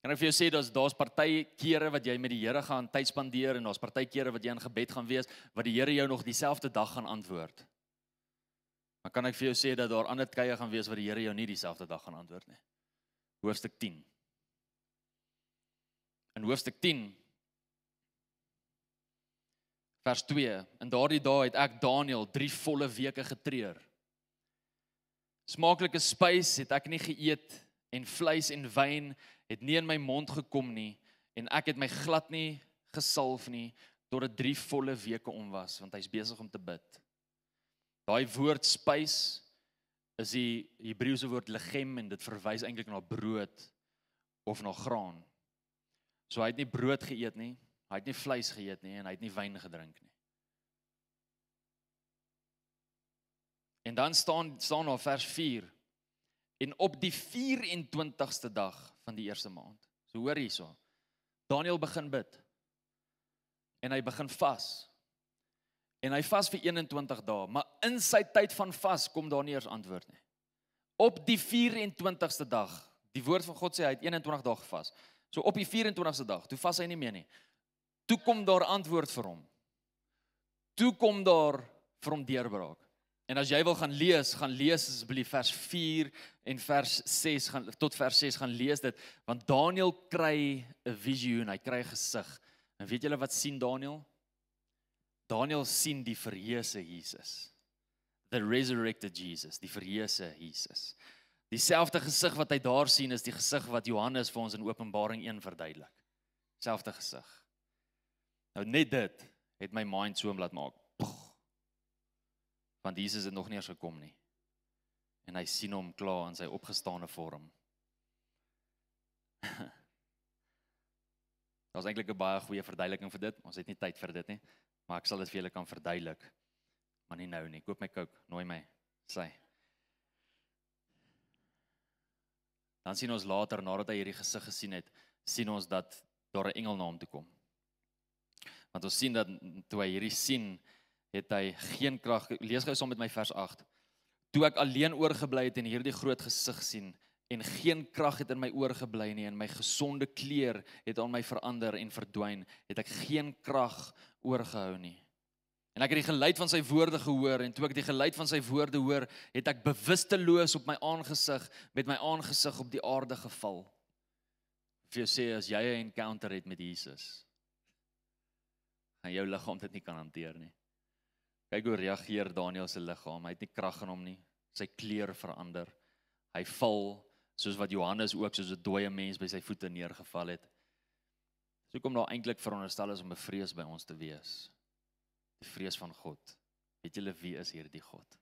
Kan ek vir jou sê daar's daar's partye kere wat jy met die Here gaan tyd spandeer en daar's partye kere wat jy in gebed gaan wees wat die Here jou nog dieselfde dag gaan antwoord. Maar kan ek vir jou sê dat daar ander tye gaan wees waar die Here jou nie dieselfde dag gaan antwoord nie. Hoofstuk 10. In hoofstuk 10 vers 2 In daardie dae het ek Daniël 3 volle weke getreur. Smaaklike spys het ek nie geëet nie en vleis en wyn het nie in my mond gekom nie en ek het my glad nie gesalf nie tot dit drie volle weke om was want hy's besig om te bid. Daai woord spys is die Hebreëse woord legem en dit verwys eintlik na brood of na graan. So hy het nie brood geëet nie, hy het nie vleis geëet nie en hy het nie wyn gedrink nie. En dan staan staan daar vers 4 en op die 24ste dag van die eerste maand. So hoor hierso. Daniel begin bid. En hy begin vas. En hy vas vir 21 dae, maar in sy tyd van vas kom daar nie eens antwoord nie. Op die 24ste dag, die woord van God sê hy het 21 dae gevas. So op die 24ste dag, toe vas hy nie meer nie. Toe kom daar antwoord vir hom. Toe kom daar vir hom deurbraak. En as jy wil gaan lees, gaan lees asseblief vers 4 en vers 6 gaan tot vers 6 gaan lees dit want Daniël kry 'n visioen, hy kry 'n gesig. En weet julle wat sien Daniël? Daniël sien die verheese Jesus. The resurrected Jesus, die verheese Jesus. Dieselfde gesig wat hy daar sien is die gesig wat Johannes vir ons in Openbaring 1 verduidelik. Selfde gesig. Nou net dit het my mind so om laat maak want Jesus het nog nie eens gekom nie. En hy sien hom klaar in sy opgestane vorm. [LAUGHS] Daar's eintlik 'n baie goeie verduideliking vir dit. Ons het nie tyd vir dit nie, maar ek sal dit vir julle kan verduidelik. Maar nie nou nie. Koop my kook, nooi my. Sy. Dan sien ons later nadat hy hierdie gesig gesien het, sien ons dat daar 'n engel na hom toe kom. Want ons sien dat toe hy hierdie sien, het hy geen krag lees gou saam met my vers 8 toe ek alleen oorgebly het en hierdie groot gesig sien en geen krag het in my oorgebly nie en my gesonde kleer het aan my verander en verdwyn het ek geen krag oorgehou nie en ek het die geluid van sy woorde gehoor en toe ek die geluid van sy woorde hoor het ek bewusteloos op my aangesig met my aangesig op die aarde geval vir jou sê as jy 'n encounter het met Jesus gaan jou liggaam dit nie kan hanteer nie Kyk hoe reageer Daniël se liggaam. Hy het nie krag in hom nie. Sy kleur verander. Hy val soos wat Johannes ook soos 'n dooie mens by sy voete neergeval het. So kom daar eintlik veronderstel is om 'n vrees by ons te wees. Die vrees van God. Weet julle wie is hierdie God?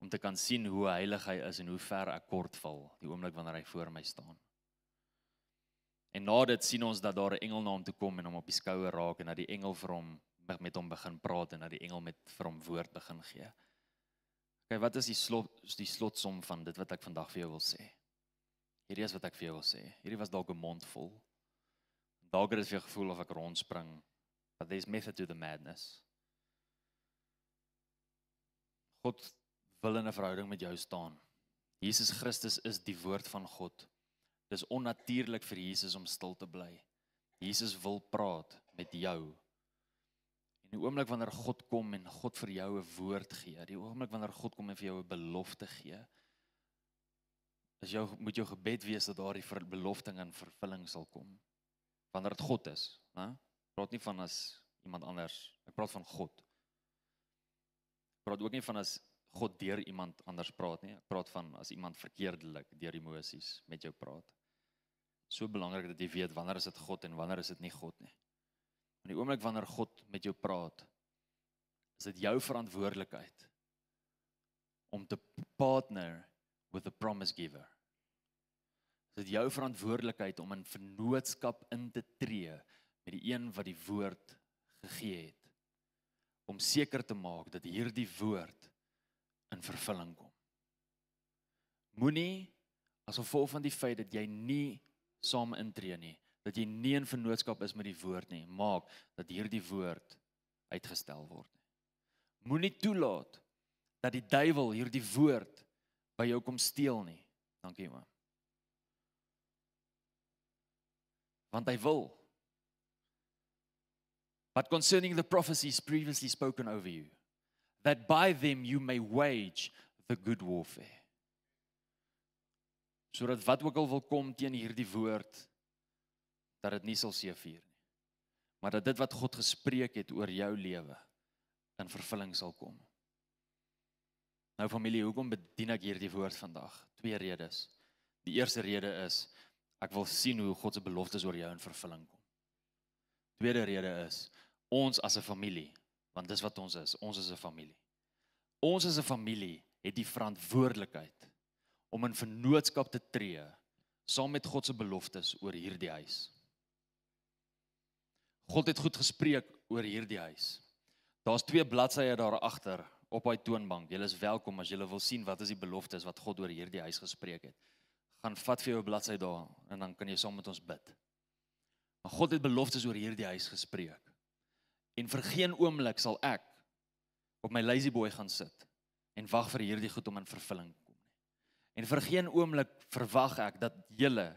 Om te kan sien hoe heilig hy is en hoe ver ek kortval die oomblik wanneer hy voor my staan. En nadat sien ons dat daar 'n engel na hom toe kom en hom op die skouer raak en dat die engel vir hom met hom begin praat en dat die engel met vir hom woord begin gee. OK, wat is die slot die slotsom van dit wat ek vandag vir jou wil sê? Hierdie is wat ek vir jou wil sê. Hierdie was dalk 'n mond vol. Dalk het jy gevoel of ek rondspring. But there's method to the madness. God wil in 'n verhouding met jou staan. Jesus Christus is die woord van God. Dis onnatuurlik vir Jesus om stil te bly. Jesus wil praat met jou En die oomblik wanneer God kom en God vir jou 'n woord gee, die oomblik wanneer God kom en vir jou 'n belofte gee, is jou moet jou gebed wees dat daardie belofting in vervulling sal kom. Wanneer dit God is, né? Praat nie van as iemand anders. Ek praat van God. Ek praat ook nie van as God deur iemand anders praat nie. Ek praat van as iemand verkeerdelik deur emosies met jou praat. So belangrik dat jy weet wanneer is dit God en wanneer is dit nie God nie. In die oomblik wanneer God met jou praat, is dit jou verantwoordelikheid om te partner with the promise giver. Is dit jou verantwoordelikheid om in vennootskap in te tree met die een wat die woord gegee het om seker te maak dat hierdie woord in vervulling kom. Moenie asof vol van die feit dat jy nie saam intree nie dat jy nie in vennootskap is met die woord nie, maak dat hierdie woord uitgestel word nie. Moenie toelaat dat die duiwel hierdie woord by jou kom steel nie. Dankie, ma. Want hy wil. But concerning the prophecies previously spoken over you, that by them you may wage the good warfare. Sodat wat ook al wil kom teen hierdie woord dat dit nie sal seëvier nie. Maar dat dit wat God gespreek het oor jou lewe in vervulling sal kom. Nou familie, hoekom bedien ek hierdie woord vandag? Twee redes. Die eerste rede is ek wil sien hoe God se beloftes oor jou in vervulling kom. Tweede rede is ons as 'n familie, want dis wat ons is. Ons is 'n familie. Ons as 'n familie het die verantwoordelikheid om in vennootskap te tree saam met God se beloftes oor hierdie huis. God het goed gespreek oor hierdie huis. Daar's twee bladsye daar agter op daai toonbank. Julle is welkom as julle wil sien wat is die beloftes wat God oor hierdie huis gespreek het. Gaan vat vir jou 'n bladsy daar en dan kan jy saam met ons bid. Maar God het beloftes oor hierdie huis gespreek. En vir geen oomblik sal ek op my lazy boy gaan sit en wag vir hierdie goed om in vervulling te kom nie. En vir geen oomblik verwag ek dat julle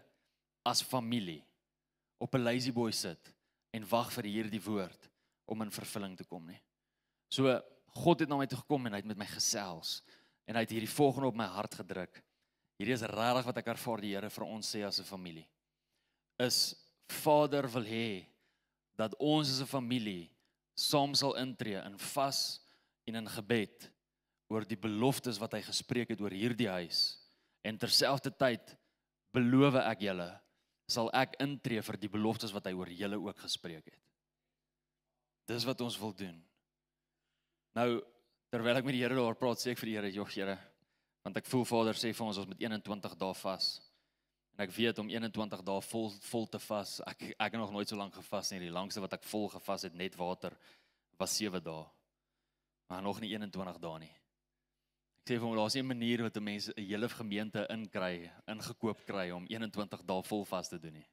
as familie op 'n lazy boy sit en wag vir hierdie woord om in vervulling te kom nie. So God het na my toe gekom en hy het met my gesels en hy het hierdie volgende op my hart gedruk. Hierdie is regtig wat ek ervaar die Here vir ons sê as 'n familie. Is Vader wil hê dat ons as 'n familie saam sal intree in vas en in gebed oor die beloftes wat hy gespreek het oor hierdie huis. En terselfdertyd beloof ek julle sal ek intree vir die beloftes wat hy oor julle ook gespreek het. Dis wat ons wil doen. Nou terwyl ek met die Here daar praat, sê ek vir die Here, "Jog Here, want ek voel Vader sê vir ons ons met 21 dae vas. En ek weet om 21 dae vol vol te vas, ek ek het nog nooit so lank gevas nie. Die langste wat ek vol gevas het net water was 7 dae. Maar nog nie 21 dae nie. Ek sê vir hom daar's 'n manier wat 'n mens 'n hele gemeente inkry, ingekoop kry om 21 dae vol vas te doen nie.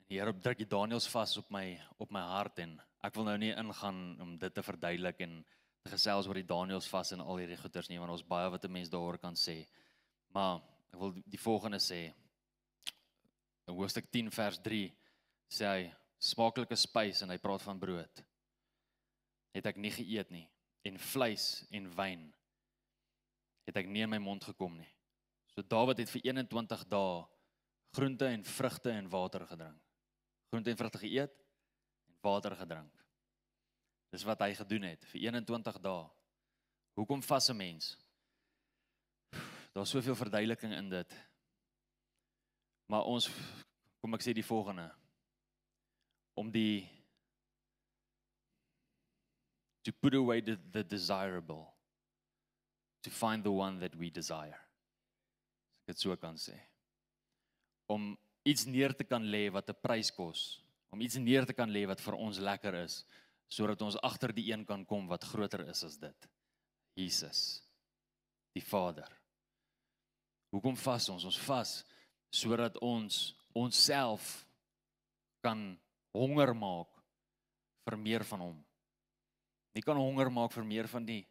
En die Here druk die Daniels vas op my op my hart en ek wil nou nie ingaan om dit te verduidelik en te gesels oor die Daniels vas en al hierdie goeters nie want ons baie wat 'n mens daaroor kan sê. Maar ek wil die volgende sê. In Hoofstuk 10 vers 3 sê hy smaaklike spys en hy praat van brood. Het ek nie geëet nie en vleis en wyn het ek nie in my mond gekom nie. So Dawid het vir 21 dae groente en vrugte en water gedrink. Groente en vrugte geëet en water gedrink. Dis wat hy gedoen het vir 21 dae. Hoekom vas 'n mens? Daar's soveel verduideliking in dit. Maar ons kom ek sê die volgende om die to put away the, the desirable to find the one that we desire. Ek het so kan sê. Om iets neer te kan lê wat 'n prys kos, om iets neer te kan lê wat vir ons lekker is, sodat ons agter die een kan kom wat groter is as dit. Jesus, die Vader. Hoekom vas ons? Ons vas sodat ons onsself kan honger maak vir meer van hom. Nie kan honger maak vir meer van die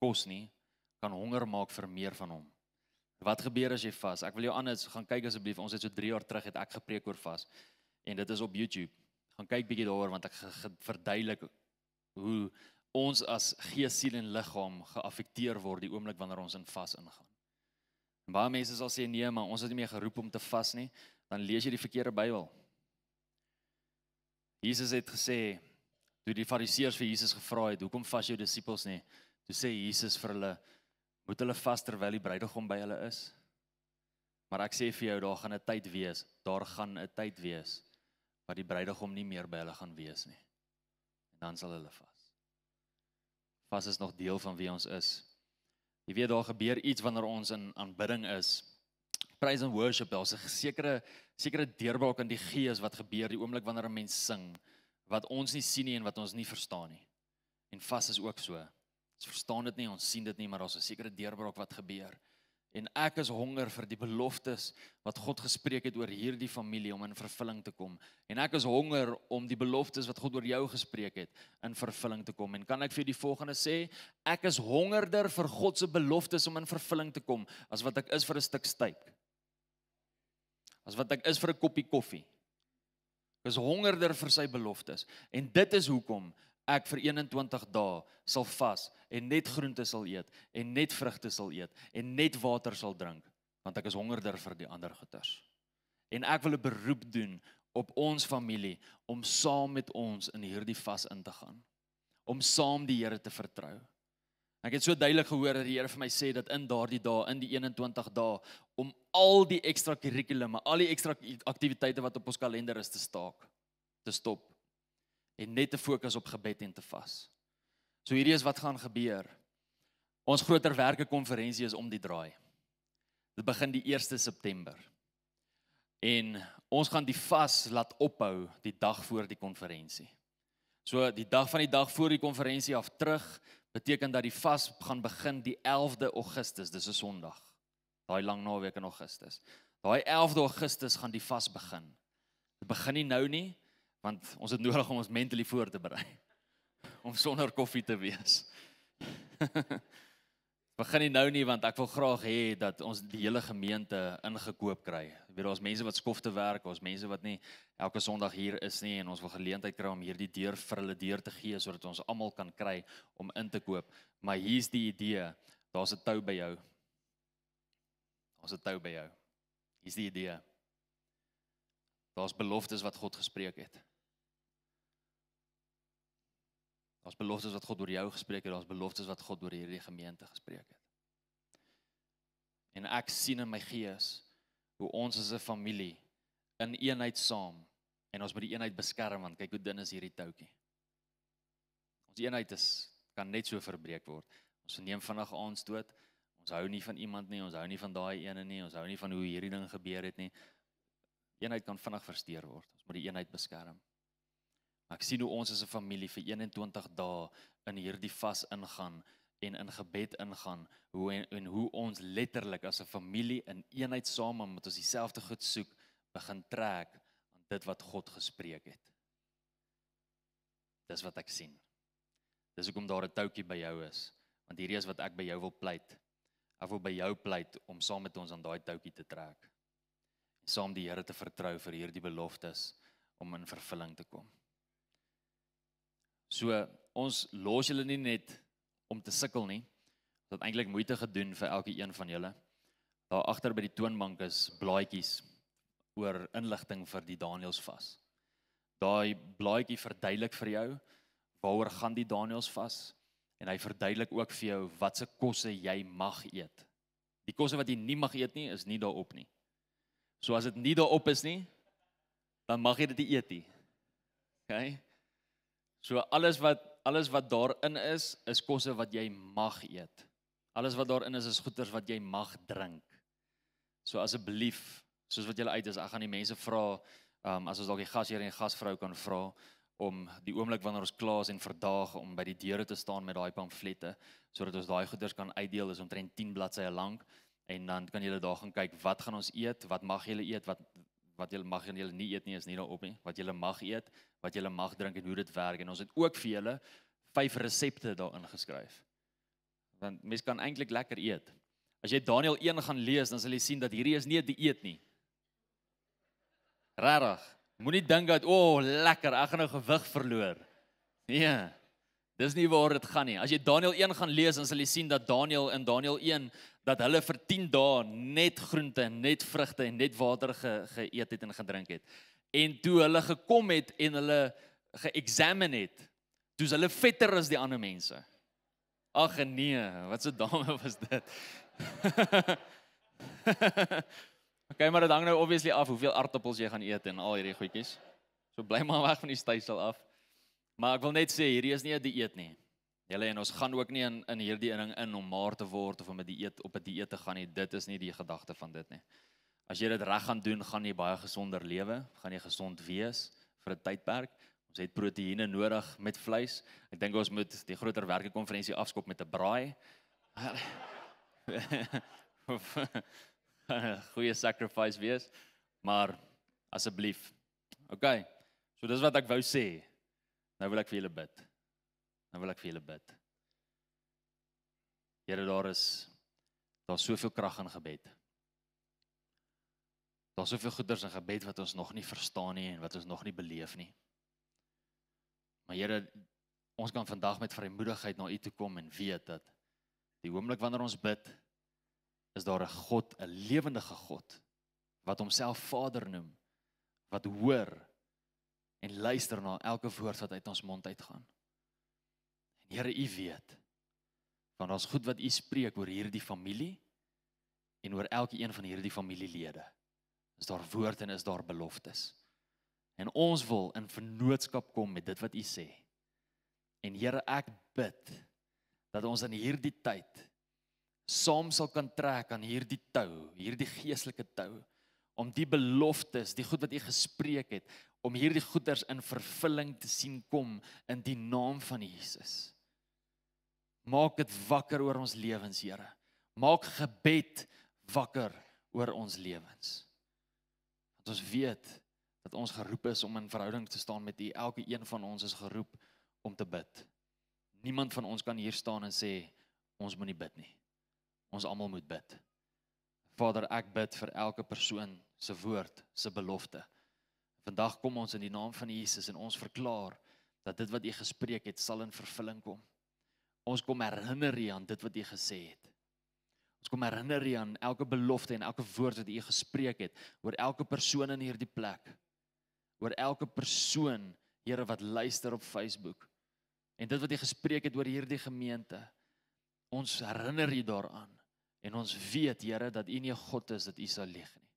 kos nie, kan honger maak vir meer van hom. Wat gebeur as jy vas? Ek wil jou anders gaan kyk asseblief. Ons het so 3 jaar terug het ek gepreek oor vas en dit is op YouTube. Gaan kyk bietjie daaroor want ek verduidelik hoe ons as gees, siel en liggaam geaffekteer word die oomblik wanneer ons in vas ingaan. En baie mense sal sê nee, maar ons is nie meer geroep om te vas nie, dan lees jy die verkeerde Bybel. Jesus het gesê toe die fariseërs vir Jesus gevra het hoekom vas jou disippels nie toe sê Jesus vir hulle moet hulle vas terwyl die bruidegom by hulle is maar ek sê vir jou daar gaan 'n tyd wees daar gaan 'n tyd wees wat die bruidegom nie meer by hulle gaan wees nie en dan sal hulle vas vas is nog deel van wie ons is jy weet daar gebeur iets wanneer ons in aanbidding is praise and worship daar's 'n sekere sekere deurbraak in die gees wat gebeur die oomblik wanneer 'n mens sing wat ons nie sien nie en wat ons nie verstaan nie. En vas is ook so. Ons verstaan dit nie, ons sien dit nie, maar daar's 'n sekere deurbraak wat gebeur. En ek is honger vir die beloftes wat God gespreek het oor hierdie familie om in vervulling te kom. En ek is honger om die beloftes wat God oor jou gespreek het in vervulling te kom. En kan ek vir die volgende sê, ek is hongerder vir God se beloftes om in vervulling te kom as wat ek is vir 'n stuk steak. As wat ek is vir 'n koppie koffie is hongerder vir sy beloftes en dit is hoekom ek vir 21 dae sal vas en net groente sal eet en net vrugte sal eet en net water sal drink want ek is hongerder vir die ander goeters. En ek wil 'n beroep doen op ons familie om saam met ons in hierdie vas in te gaan. Om saam die Here te vertrou. Ek het so duidelik gehoor dat die Here vir my sê dat in daardie dae, in die 21 dae, om al die ekstra kurrikulumme, al die ekstra aktiwiteite wat op ons kalender is te staak, te stop en net te fokus op gebed en te vas. So hierdie is wat gaan gebeur. Ons groter werke konferensie is om die draai. Dit begin die 1 September. En ons gaan die vas laat ophou die dag voor die konferensie. So die dag van die dag voor die konferensie af terug, beteken dat die vas gaan begin die 11de Augustus, dis 'n Sondag. Daai lang naweek in Augustus. Daai 11de Augustus gaan die vas begin. Dit begin nie nou nie want ons het nodig om ons mentaal voor te berei [LAUGHS] om sonder koffie te wees. [LAUGHS] Begin nie nou nie want ek wil graag hê dat ons die hele gemeente ingekoop kry. Ek weet daar's mense wat skof te werk, daar's mense wat nie elke Sondag hier is nie en ons wil geleentheid kry om hierdie deur vir hulle deur te gee sodat ons almal kan kry om in te koop. Maar hier's die idee. Daar's 'n tou by jou. Daar's 'n tou by jou. Hier's die idee. Daar's beloftes wat God gespreek het. Daar's beloftes wat God oor jou gespreek het, daar's beloftes wat God oor hierdie gemeente gespreek het. En ek sien in my gees hoe ons as 'n familie in eenheid saam en ons moet die eenheid beskerm want kyk hoe dun is hierdie toutjie. Ons eenheid is kan net so verbreek word. Ons neem vinnig aan stoot. Ons hou nie van iemand nie, ons hou nie van daai ene nie, ons hou nie van hoe hierdie ding gebeur het nie. Eenheid kan vinnig versteur word. Ons moet die eenheid beskerm. Ek sien hoe ons as 'n familie vir 21 dae in hierdie vas ingaan en in gebed ingaan hoe en, en hoe ons letterlik as 'n familie in eenheid saam met ons dieselfde God soek begin trek aan dit wat God gespreek het. Dis wat ek sien. Dis hoekom daar 'n toutjie by jou is, want hierdie is wat ek by jou wil pleit. Ek wil by jou pleit om saam met ons aan daai toutjie te trek. Saam die Here te vertrou vir hierdie beloftes om in vervulling te kom. So ons los julle nie net om te sukkel nie. Ons het eintlik moeite gedoen vir elke een van julle. Daar agter by die toonbank is blaadjies oor inligting vir die Daniels vas. Daai blaadjie verduidelik vir jou waaroor gaan die Daniels vas en hy verduidelik ook vir jou watse kosse jy mag eet. Die kosse wat jy nie mag eet nie is nie daarop nie. So as dit nie daarop is nie, dan mag jy dit nie eet nie. OK? So alles wat alles wat daarin is, is kosse wat jy mag eet. Alles wat daarin is is goeders wat jy mag drink. So asseblief, soos wat julle uit is, ek gaan die mense vra, um, as ons dalk die gasheer en die gasvrou kan vra om die oomblik wanneer ons klaar is en verdaag om by die deure te staan met daai pamflette sodat ons daai goeders kan uitdeel is omtrent 10 bladsye lank en dan kan julle daar gaan kyk wat gaan ons eet, wat mag julle eet, wat wat julle mag en julle nie eet nie is nie daarop nie. Wat julle mag eet, wat julle mag drink en hoe dit werk en ons het ook vir julle vyf resepte daarin geskryf. Want mens kan eintlik lekker eet. As jy Daniël 1 gaan lees, dan sal jy sien dat hierdie is nie 'n dieet nie. Regtig. Moenie dink dat o, oh, lekker, ek gaan nou gewig verloor. Nee. Ja. Dis nie waar dit gaan nie. As jy Daniël 1 gaan lees, dan sal jy sien dat Daniël in Daniël 1 dat hulle vir 10 dae net groente, net vrugte en net water ge, geëet het en gedrink het. En toe hulle gekom het en hulle geëxamine het, toe's hulle vetter as die ander mense. Ag nee, wat 'n dame [LAUGHS] was dit. [LAUGHS] okay, maar dit hang nou obviously af hoeveel aardappels jy gaan eet en al hierdie goedjies. So bly maar weg van die stysel af. Maar ek wil net sê hierdie is nie 'n dieet nie. Julle en ons gaan ook nie in in hierdie ding in om maar te word of om 'n dieet op 'n dieet te gaan nie. Dit is nie die gedagte van dit nie. As jy dit reg gaan doen, gaan jy baie gesonder lewe, gaan jy gesond wees vir 'n tydperk. Ons het proteïene nodig met vleis. Ek dink ons moet die groter werke konferensie afskop met 'n braai. [LAUGHS] Goeie sacrifice wees, maar asseblief. OK. So dis wat ek wou sê. Nou wil ek vir julle bid. Nou wil ek vir julle bid. Here, daar is daar soveel krag in gebed. Daar soveel goeders in gebed wat ons nog nie verstaan nie en wat ons nog nie beleef nie. Maar Here, ons kan vandag met vrymoedigheid na U toe kom en weet dat die oomblik wanneer ons bid, is daar 'n God, 'n lewendige God wat homself Vader noem, wat hoor en luister na elke woord wat uit ons mond uitgaan. En Here, U weet want ons goed wat U spreek oor hierdie familie en oor elke een van hierdie familielede. Is daar woord en is daar beloftes. En ons wil in vennootskap kom met dit wat U sê. En Here, ek bid dat ons in hierdie tyd saam sal kan trek aan hierdie tou, hierdie geestelike tou om die beloftes, die goed wat U gespreek het, om hierdie goeders in vervulling te sien kom in die naam van Jesus. Maak dit wakker oor ons lewens, Here. Maak gebed wakker oor ons lewens. Want ons weet dat ons geroep is om in verhouding te staan met U. Elke een van ons is geroep om te bid. Niemand van ons kan hier staan en sê ons moet nie bid nie. Ons almal moet bid. Vader, ek bid vir elke persoon se woord, se belofte. Vandag kom ons in die naam van Jesus en ons verklaar dat dit wat U gespreek het sal in vervulling kom. Ons kom herinner U aan dit wat U gesê het. Ons kom herinner U aan elke belofte en elke woord wat U gespreek het oor elke persoon in hierdie plek. Oor elke persoon, Here wat luister op Facebook. En dit wat U gespreek het oor hierdie gemeente. Ons herinner U daaraan en ons weet Here dat U nie 'n God is dat U sal lieg nie.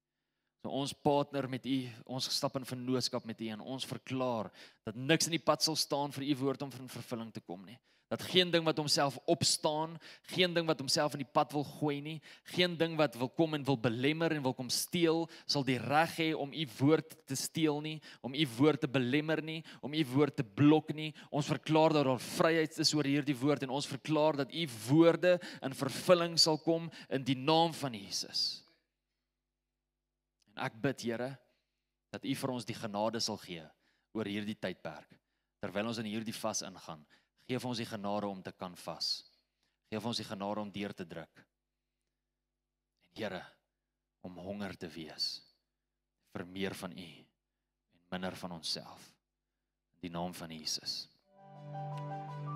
So ons partner met u, ons stap in vennootskap met u en ons verklaar dat niks in die pad sal staan vir u woord om van vervulling te kom nie. Dat geen ding wat homself opstaan, geen ding wat homself in die pad wil gooi nie, geen ding wat wil kom en wil belemmer en wil kom steel, sal die reg hê om u woord te steel nie, om u woord te belemmer nie, om u woord te blok nie. Ons verklaar dat daar vryheid is oor hierdie woord en ons verklaar dat u woorde in vervulling sal kom in die naam van Jesus. Ek bid Here dat U vir ons die genade sal gee oor hierdie tydperk terwyl ons in hierdie vas ingaan. Geef ons die genade om te kan vas. Geef ons die genade om deur te druk. En Here, om honger te wees vir meer van U en minder van onsself. In die naam van Jesus. Thank you.